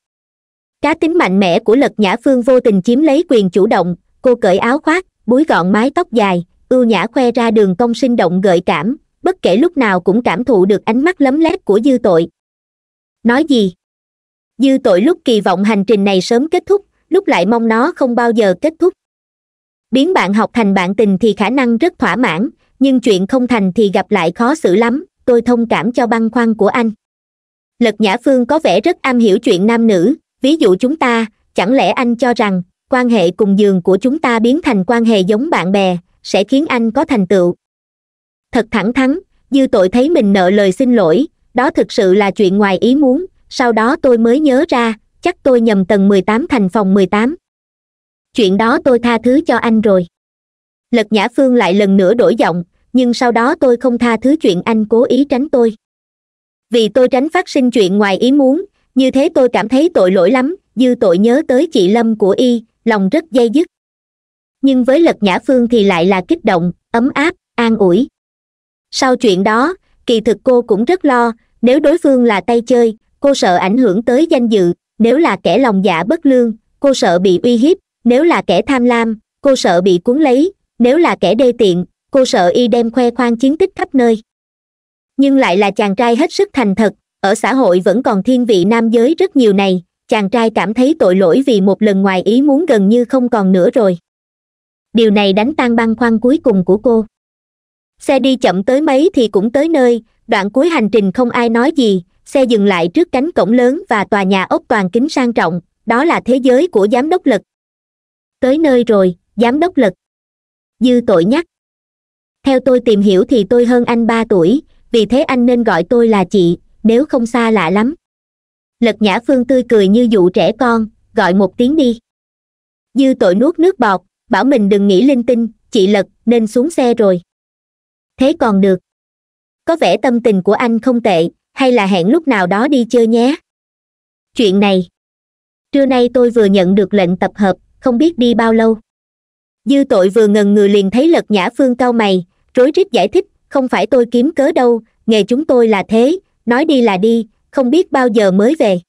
cá tính mạnh mẽ của lật nhã phương vô tình chiếm lấy quyền chủ động cô cởi áo khoác búi gọn mái tóc dài ưu nhã khoe ra đường cong sinh động gợi cảm bất kể lúc nào cũng cảm thụ được ánh mắt lấm lét của dư tội nói gì dư tội lúc kỳ vọng hành trình này sớm kết thúc lúc lại mong nó không bao giờ kết thúc biến bạn học thành bạn tình thì khả năng rất thỏa mãn nhưng chuyện không thành thì gặp lại khó xử lắm tôi thông cảm cho băn khoăn của anh lật nhã phương có vẻ rất am hiểu chuyện nam nữ ví dụ chúng ta chẳng lẽ anh cho rằng quan hệ cùng giường của chúng ta biến thành quan hệ giống bạn bè sẽ khiến anh có thành tựu thật thẳng thắn dư tội thấy mình nợ lời xin lỗi đó thực sự là chuyện ngoài ý muốn sau đó tôi mới nhớ ra chắc tôi nhầm tầng mười tám thành phòng mười tám chuyện đó tôi tha thứ cho anh rồi lật nhã phương lại lần nữa đổi giọng nhưng sau đó tôi không tha thứ chuyện anh cố ý tránh tôi vì tôi tránh phát sinh chuyện ngoài ý muốn như thế tôi cảm thấy tội lỗi lắm dư tội nhớ tới chị lâm của y lòng rất dây dứt nhưng với lật nhã phương thì lại là kích động ấm áp an ủi sau chuyện đó kỳ thực cô cũng rất lo nếu đối phương là tay chơi cô sợ ảnh hưởng tới danh dự nếu là kẻ lòng dạ bất lương cô sợ bị uy hiếp nếu là kẻ tham lam cô sợ bị cuốn lấy nếu là kẻ đê tiện cô sợ y đem khoe khoang chiến tích khắp nơi nhưng lại là chàng trai hết sức thành thật ở xã hội vẫn còn thiên vị nam giới rất nhiều này chàng trai cảm thấy tội lỗi vì một lần ngoài ý muốn gần như không còn nữa rồi điều này đánh tan băng khoăn cuối cùng của cô xe đi chậm tới mấy thì cũng tới nơi đoạn cuối hành trình không ai nói gì xe dừng lại trước cánh cổng lớn và tòa nhà ốc toàn kính sang trọng đó là thế giới của giám đốc lực tới nơi rồi giám đốc lực dư tội nhắc theo tôi tìm hiểu thì tôi hơn anh ba tuổi vì thế anh nên gọi tôi là chị nếu không xa lạ lắm lật nhã phương tươi cười như dụ trẻ con gọi một tiếng đi dư tội nuốt nước bọt bảo mình đừng nghĩ linh tinh chị lật nên xuống xe rồi thế còn được có vẻ tâm tình của anh không tệ hay là hẹn lúc nào đó đi chơi nhé chuyện này trưa nay tôi vừa nhận được lệnh tập hợp không biết đi bao lâu dư tội vừa ngần ngừ liền thấy lật nhã phương cau mày rối rít giải thích không phải tôi kiếm cớ đâu nghề chúng tôi là thế nói đi là đi không biết bao giờ mới về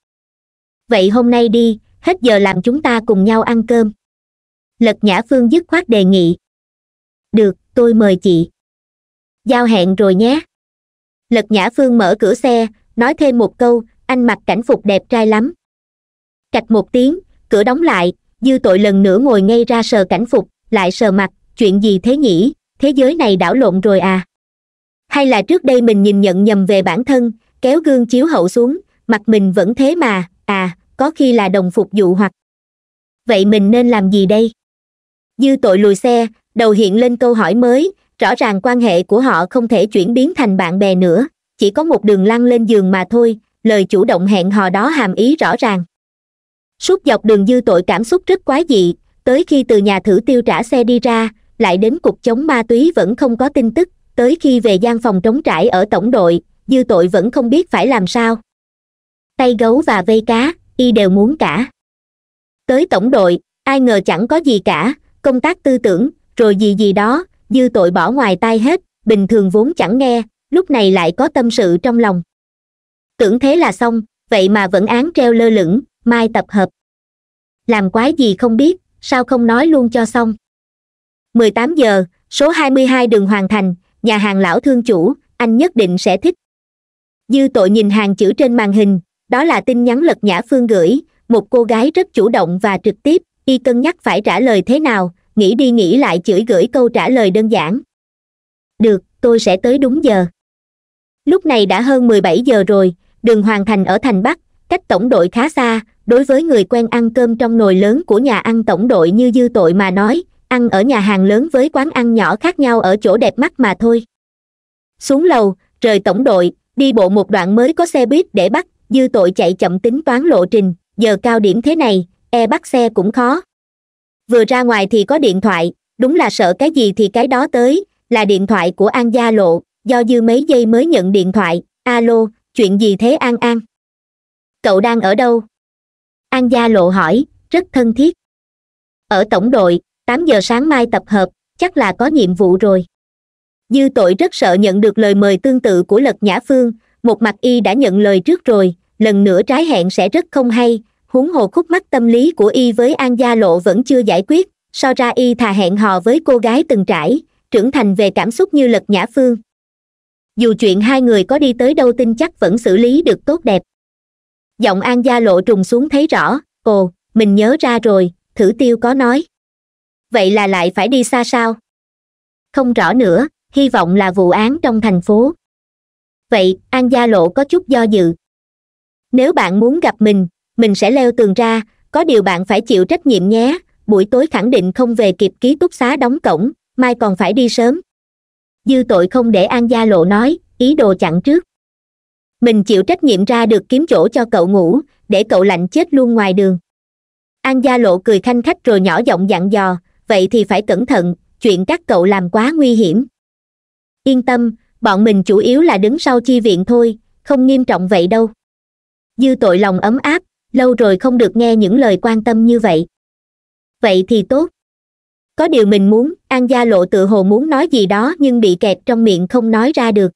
vậy hôm nay đi hết giờ làm chúng ta cùng nhau ăn cơm lật nhã phương dứt khoát đề nghị được tôi mời chị giao hẹn rồi nhé lật nhã phương mở cửa xe nói thêm một câu anh mặc cảnh phục đẹp trai lắm cạch một tiếng cửa đóng lại dư tội lần nữa ngồi ngay ra sờ cảnh phục lại sờ mặt chuyện gì thế nhỉ thế giới này đảo lộn rồi à hay là trước đây mình nhìn nhận nhầm về bản thân kéo gương chiếu hậu xuống mặt mình vẫn thế mà à có khi là đồng phục vụ hoặc vậy mình nên làm gì đây dư tội lùi xe đầu hiện lên câu hỏi mới rõ ràng quan hệ của họ không thể chuyển biến thành bạn bè nữa chỉ có một đường lăn lên giường mà thôi lời chủ động hẹn hò đó hàm ý rõ ràng suốt dọc đường dư tội cảm xúc rất quái dị tới khi từ nhà thử tiêu trả xe đi ra lại đến cục chống ma túy vẫn không có tin tức tới khi về gian phòng trống trải ở tổng đội dư tội vẫn không biết phải làm sao tay gấu và vây cá y đều muốn cả tới tổng đội ai ngờ chẳng có gì cả công tác tư tưởng rồi gì gì đó dư tội bỏ ngoài tai hết bình thường vốn chẳng nghe lúc này lại có tâm sự trong lòng tưởng thế là xong vậy mà vẫn án treo lơ lửng mai tập hợp làm quái gì không biết sao không nói luôn cho xong 18 giờ số 22 đường hoàn thành nhà hàng lão thương chủ anh nhất định sẽ thích dư tội nhìn hàng chữ trên màn hình đó là tin nhắn lật nhã phương gửi một cô gái rất chủ động và trực tiếp y cân nhắc phải trả lời thế nào nghĩ đi nghĩ lại chửi gửi câu trả lời đơn giản được tôi sẽ tới đúng giờ lúc này đã hơn mười bảy giờ rồi đường hoàng thành ở thành bắc cách tổng đội khá xa đối với người quen ăn cơm trong nồi lớn của nhà ăn tổng đội như dư tội mà nói ăn ở nhà hàng lớn với quán ăn nhỏ khác nhau ở chỗ đẹp mắt mà thôi xuống lầu rời tổng đội đi bộ một đoạn mới có xe buýt để bắt dư tội chạy chậm tính toán lộ trình giờ cao điểm thế này e bắt xe cũng khó vừa ra ngoài thì có điện thoại đúng là sợ cái gì thì cái đó tới là điện thoại của an gia lộ do dư mấy giây mới nhận điện thoại alo chuyện gì thế an an cậu đang ở đâu an gia lộ hỏi rất thân thiết ở tổng đội tám giờ sáng mai tập hợp chắc là có nhiệm vụ rồi dư tội rất sợ nhận được lời mời tương tự của lật nhã phương một mặt y đã nhận lời trước rồi lần nữa trái hẹn sẽ rất không hay huống hồ khúc mắt tâm lý của y với an gia lộ vẫn chưa giải quyết so ra y thà hẹn hò với cô gái từng trải trưởng thành về cảm xúc như lật nhã phương dù chuyện hai người có đi tới đâu tin chắc vẫn xử lý được tốt đẹp giọng an gia lộ trùng xuống thấy rõ ồ mình nhớ ra rồi thử tiêu có nói vậy là lại phải đi xa sao không rõ nữa hy vọng là vụ án trong thành phố vậy an gia lộ có chút do dự nếu bạn muốn gặp mình mình sẽ leo tường ra có điều bạn phải chịu trách nhiệm nhé buổi tối khẳng định không về kịp ký túc xá đóng cổng mai còn phải đi sớm dư tội không để an gia lộ nói ý đồ chặn trước mình chịu trách nhiệm ra được kiếm chỗ cho cậu ngủ để cậu lạnh chết luôn ngoài đường an gia lộ cười khanh khách rồi nhỏ giọng dặn dò vậy thì phải cẩn thận chuyện các cậu làm quá nguy hiểm yên tâm bọn mình chủ yếu là đứng sau chi viện thôi không nghiêm trọng vậy đâu dư tội lòng ấm áp lâu rồi không được nghe những lời quan tâm như vậy vậy thì tốt có điều mình muốn an gia lộ tự hồ muốn nói gì đó nhưng bị kẹt trong miệng không nói ra được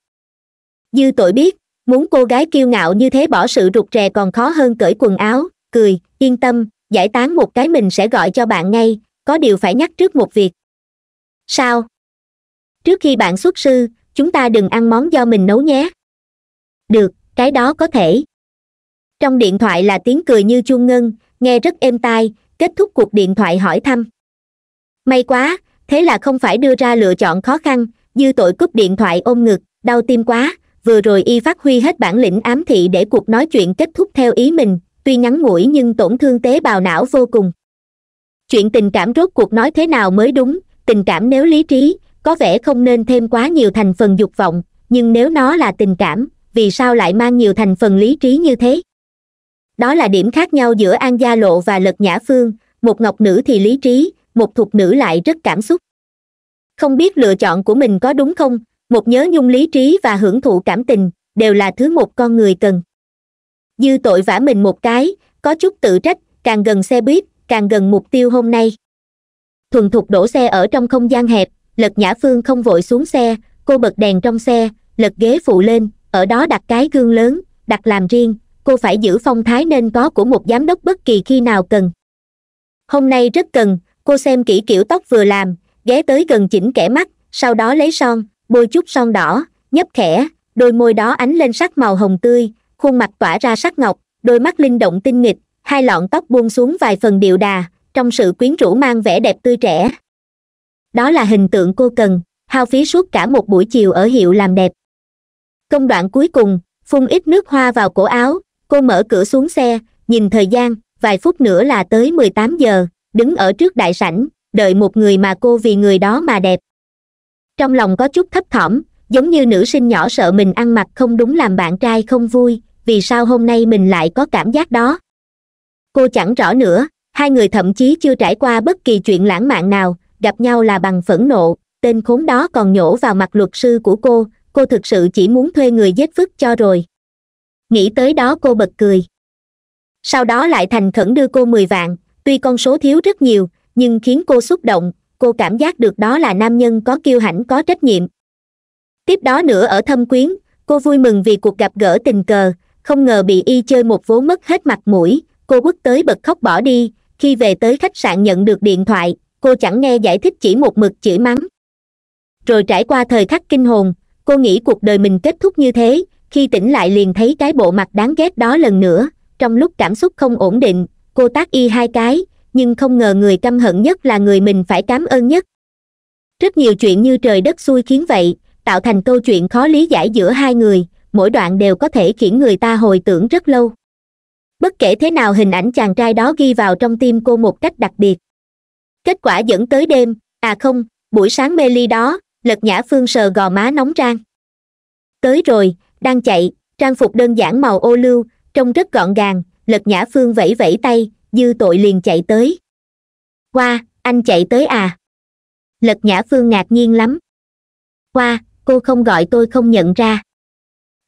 dư tội biết muốn cô gái kiêu ngạo như thế bỏ sự rụt rè còn khó hơn cởi quần áo cười yên tâm giải tán một cái mình sẽ gọi cho bạn ngay có điều phải nhắc trước một việc sao trước khi bạn xuất sư chúng ta đừng ăn món do mình nấu nhé được cái đó có thể trong điện thoại là tiếng cười như chuông ngân nghe rất êm tai kết thúc cuộc điện thoại hỏi thăm may quá thế là không phải đưa ra lựa chọn khó khăn như tội cúp điện thoại ôm ngực đau tim quá vừa rồi y phát huy hết bản lĩnh ám thị để cuộc nói chuyện kết thúc theo ý mình tuy ngắn ngủi nhưng tổn thương tế bào não vô cùng chuyện tình cảm rốt cuộc nói thế nào mới đúng tình cảm nếu lý trí có vẻ không nên thêm quá nhiều thành phần dục vọng nhưng nếu nó là tình cảm vì sao lại mang nhiều thành phần lý trí như thế đó là điểm khác nhau giữa an gia lộ và lật nhã phương một ngọc nữ thì lý trí một thuộc nữ lại rất cảm xúc không biết lựa chọn của mình có đúng không một nhớ nhung lý trí và hưởng thụ cảm tình đều là thứ một con người cần dư tội vả mình một cái có chút tự trách càng gần xe buýt càng gần mục tiêu hôm nay thuần thục đổ xe ở trong không gian hẹp lật nhã phương không vội xuống xe cô bật đèn trong xe lật ghế phụ lên ở đó đặt cái gương lớn đặt làm riêng cô phải giữ phong thái nên có của một giám đốc bất kỳ khi nào cần hôm nay rất cần cô xem kỹ kiểu tóc vừa làm ghé tới gần chỉnh kẻ mắt sau đó lấy son bôi chút son đỏ nhấp khẽ đôi môi đó ánh lên sắc màu hồng tươi khuôn mặt tỏa ra sắc ngọc đôi mắt linh động tinh nghịch hai lọn tóc buông xuống vài phần điệu đà trong sự quyến rũ mang vẻ đẹp tươi trẻ đó là hình tượng cô cần hao phí suốt cả một buổi chiều ở hiệu làm đẹp công đoạn cuối cùng phun ít nước hoa vào cổ áo cô mở cửa xuống xe nhìn thời gian vài phút nữa là tới mười tám giờ đứng ở trước đại sảnh đợi một người mà cô vì người đó mà đẹp trong lòng có chút thấp thỏm giống như nữ sinh nhỏ sợ mình ăn mặc không đúng làm bạn trai không vui vì sao hôm nay mình lại có cảm giác đó cô chẳng rõ nữa hai người thậm chí chưa trải qua bất kỳ chuyện lãng mạn nào gặp nhau là bằng phẫn nộ tên khốn đó còn nhổ vào mặt luật sư của cô cô thực sự chỉ muốn thuê người giết vứt cho rồi nghĩ tới đó cô bật cười sau đó lại thành khẩn đưa cô mười vạn tuy con số thiếu rất nhiều nhưng khiến cô xúc động cô cảm giác được đó là nam nhân có kiêu hãnh có trách nhiệm tiếp đó nữa ở thâm quyến cô vui mừng vì cuộc gặp gỡ tình cờ không ngờ bị y chơi một vố mất hết mặt mũi cô bước tới bật khóc bỏ đi khi về tới khách sạn nhận được điện thoại cô chẳng nghe giải thích chỉ một mực chửi mắng rồi trải qua thời khắc kinh hồn cô nghĩ cuộc đời mình kết thúc như thế khi tỉnh lại liền thấy cái bộ mặt đáng ghét đó lần nữa trong lúc cảm xúc không ổn định cô tác y hai cái nhưng không ngờ người căm hận nhất là người mình phải cảm ơn nhất rất nhiều chuyện như trời đất xui khiến vậy tạo thành câu chuyện khó lý giải giữa hai người mỗi đoạn đều có thể khiến người ta hồi tưởng rất lâu bất kể thế nào hình ảnh chàng trai đó ghi vào trong tim cô một cách đặc biệt kết quả dẫn tới đêm à không buổi sáng mê ly đó lật nhã phương sờ gò má nóng rang tới rồi đang chạy trang phục đơn giản màu ô lưu trông rất gọn gàng lật nhã phương vẫy vẫy tay dư tội liền chạy tới qua anh chạy tới à lật nhã phương ngạc nhiên lắm qua cô không gọi tôi không nhận ra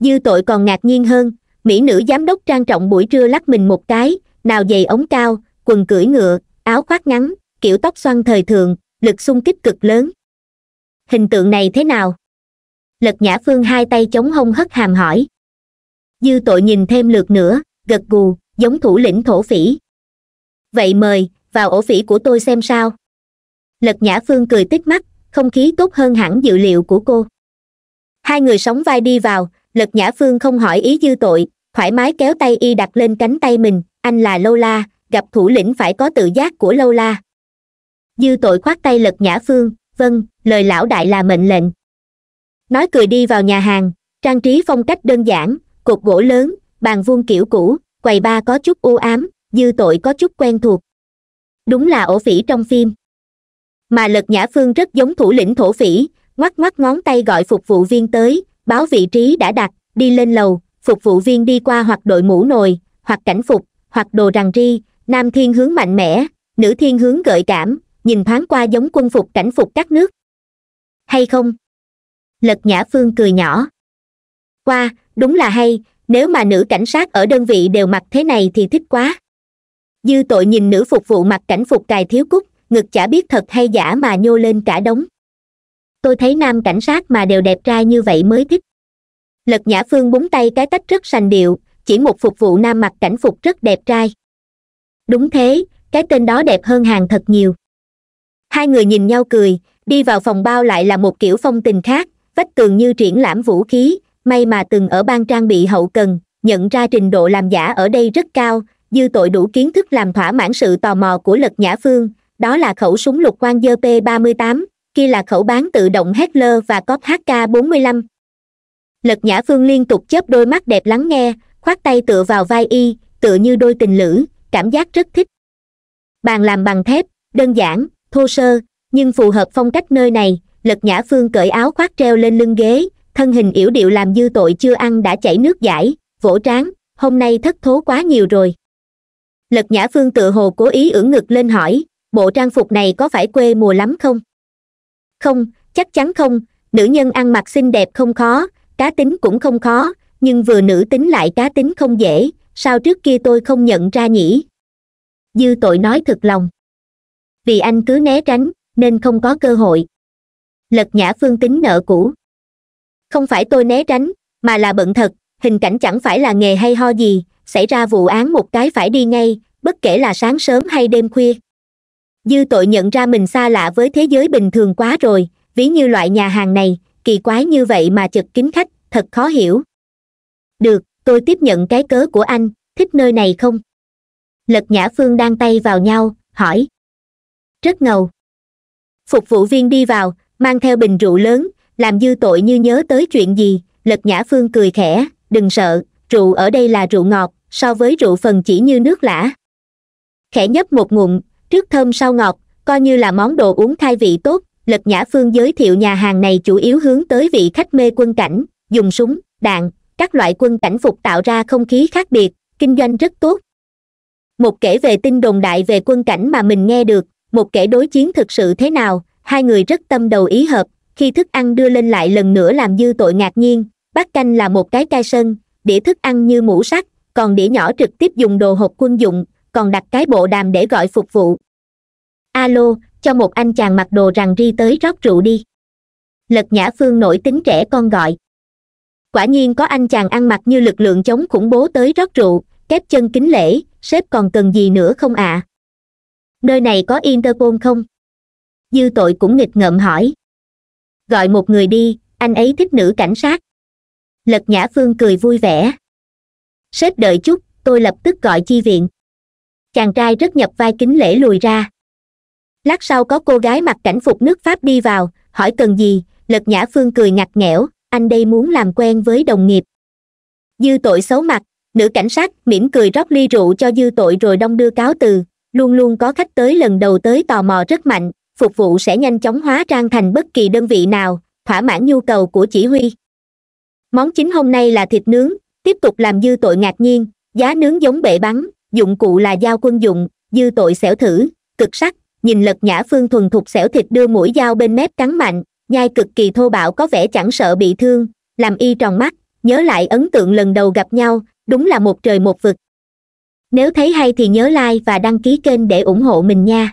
dư tội còn ngạc nhiên hơn mỹ nữ giám đốc trang trọng buổi trưa lắc mình một cái nào giày ống cao quần cưỡi ngựa áo khoác ngắn kiểu tóc xoăn thời thường lực xung kích cực lớn hình tượng này thế nào lật nhã phương hai tay chống hông hất hàm hỏi dư tội nhìn thêm lượt nữa gật gù giống thủ lĩnh thổ phỉ vậy mời vào ổ phỉ của tôi xem sao lật nhã phương cười tích mắt không khí tốt hơn hẳn dự liệu của cô hai người sóng vai đi vào lật nhã phương không hỏi ý dư tội thoải mái kéo tay y đặt lên cánh tay mình anh là lâu la gặp thủ lĩnh phải có tự giác của lâu la dư tội khoát tay lật nhã phương vâng lời lão đại là mệnh lệnh nói cười đi vào nhà hàng trang trí phong cách đơn giản cột gỗ lớn bàn vuông kiểu cũ quầy ba có chút u ám dư tội có chút quen thuộc đúng là ổ phỉ trong phim mà lật nhã phương rất giống thủ lĩnh thổ phỉ ngoắc ngoắc ngón tay gọi phục vụ viên tới báo vị trí đã đặt đi lên lầu phục vụ viên đi qua hoặc đội mũ nồi hoặc cảnh phục hoặc đồ rằng ri nam thiên hướng mạnh mẽ nữ thiên hướng gợi cảm nhìn thoáng qua giống quân phục cảnh phục các nước hay không lật nhã phương cười nhỏ qua đúng là hay nếu mà nữ cảnh sát ở đơn vị đều mặc thế này thì thích quá dư tội nhìn nữ phục vụ mặc cảnh phục cài thiếu cúc ngực chả biết thật hay giả mà nhô lên cả đống tôi thấy nam cảnh sát mà đều đẹp trai như vậy mới thích lật nhã phương búng tay cái tách rất sành điệu chỉ một phục vụ nam mặc cảnh phục rất đẹp trai đúng thế cái tên đó đẹp hơn hàng thật nhiều hai người nhìn nhau cười đi vào phòng bao lại là một kiểu phong tình khác vách tường như triển lãm vũ khí may mà từng ở ban trang bị hậu cần nhận ra trình độ làm giả ở đây rất cao dư tội đủ kiến thức làm thỏa mãn sự tò mò của lật nhã phương đó là khẩu súng lục quang dơ p 38 kia là khẩu bán tự động Hessler và cóp HK45, lật nhã phương liên tục chớp đôi mắt đẹp lắng nghe khoác tay tựa vào vai y tựa như đôi tình lữ cảm giác rất thích bàn làm bằng thép đơn giản thô sơ nhưng phù hợp phong cách nơi này lật nhã phương cởi áo khoác treo lên lưng ghế thân hình yểu điệu làm dư tội chưa ăn đã chảy nước giải vỗ trán hôm nay thất thố quá nhiều rồi lật nhã phương tự hồ cố ý ưỡn ngực lên hỏi bộ trang phục này có phải quê mùa lắm không không chắc chắn không nữ nhân ăn mặc xinh đẹp không khó cá tính cũng không khó nhưng vừa nữ tính lại cá tính không dễ sao trước kia tôi không nhận ra nhỉ dư tội nói thật lòng vì anh cứ né tránh nên không có cơ hội lật nhã phương tính nợ cũ không phải tôi né tránh mà là bận thật hình cảnh chẳng phải là nghề hay ho gì xảy ra vụ án một cái phải đi ngay bất kể là sáng sớm hay đêm khuya dư tội nhận ra mình xa lạ với thế giới bình thường quá rồi ví như loại nhà hàng này kỳ quái như vậy mà chật kín khách thật khó hiểu được tôi tiếp nhận cái cớ của anh thích nơi này không lật nhã phương đang tay vào nhau hỏi rất ngầu phục vụ viên đi vào mang theo bình rượu lớn làm dư tội như nhớ tới chuyện gì lật nhã phương cười khẽ đừng sợ rượu ở đây là rượu ngọt so với rượu phần chỉ như nước lã khẽ nhấp một ngụm trước thơm sau ngọt coi như là món đồ uống khai vị tốt lật nhã phương giới thiệu nhà hàng này chủ yếu hướng tới vị khách mê quân cảnh dùng súng đạn các loại quân cảnh phục tạo ra không khí khác biệt kinh doanh rất tốt một kể về tin đồn đại về quân cảnh mà mình nghe được một kể đối chiến thực sự thế nào hai người rất tâm đầu ý hợp khi thức ăn đưa lên lại lần nữa làm dư tội ngạc nhiên bát canh là một cái cai sân đĩa thức ăn như mũ sắt còn đĩa nhỏ trực tiếp dùng đồ hộp quân dụng còn đặt cái bộ đàm để gọi phục vụ alo cho một anh chàng mặc đồ rằng ri tới rót rượu đi lật nhã phương nổi tính trẻ con gọi quả nhiên có anh chàng ăn mặc như lực lượng chống khủng bố tới rót rượu kép chân kính lễ sếp còn cần gì nữa không ạ à? nơi này có interpol không dư tội cũng nghịch ngợm hỏi gọi một người đi anh ấy thích nữ cảnh sát lật nhã phương cười vui vẻ sếp đợi chút tôi lập tức gọi chi viện chàng trai rất nhập vai kính lễ lùi ra lát sau có cô gái mặc cảnh phục nước pháp đi vào hỏi cần gì lật nhã phương cười ngặt nghẽo anh đây muốn làm quen với đồng nghiệp dư tội xấu mặt nữ cảnh sát mỉm cười rót ly rượu cho dư tội rồi đông đưa cáo từ luôn luôn có khách tới lần đầu tới tò mò rất mạnh phục vụ sẽ nhanh chóng hóa trang thành bất kỳ đơn vị nào thỏa mãn nhu cầu của chỉ huy món chính hôm nay là thịt nướng tiếp tục làm dư tội ngạc nhiên giá nướng giống bể bắn dụng cụ là dao quân dụng dư tội xẻo thử cực sắc nhìn lật nhã phương thuần thục xẻo thịt đưa mũi dao bên mép cắn mạnh nhai cực kỳ thô bạo có vẻ chẳng sợ bị thương làm y tròn mắt nhớ lại ấn tượng lần đầu gặp nhau đúng là một trời một vực nếu thấy hay thì nhớ like và đăng ký kênh để ủng hộ mình nha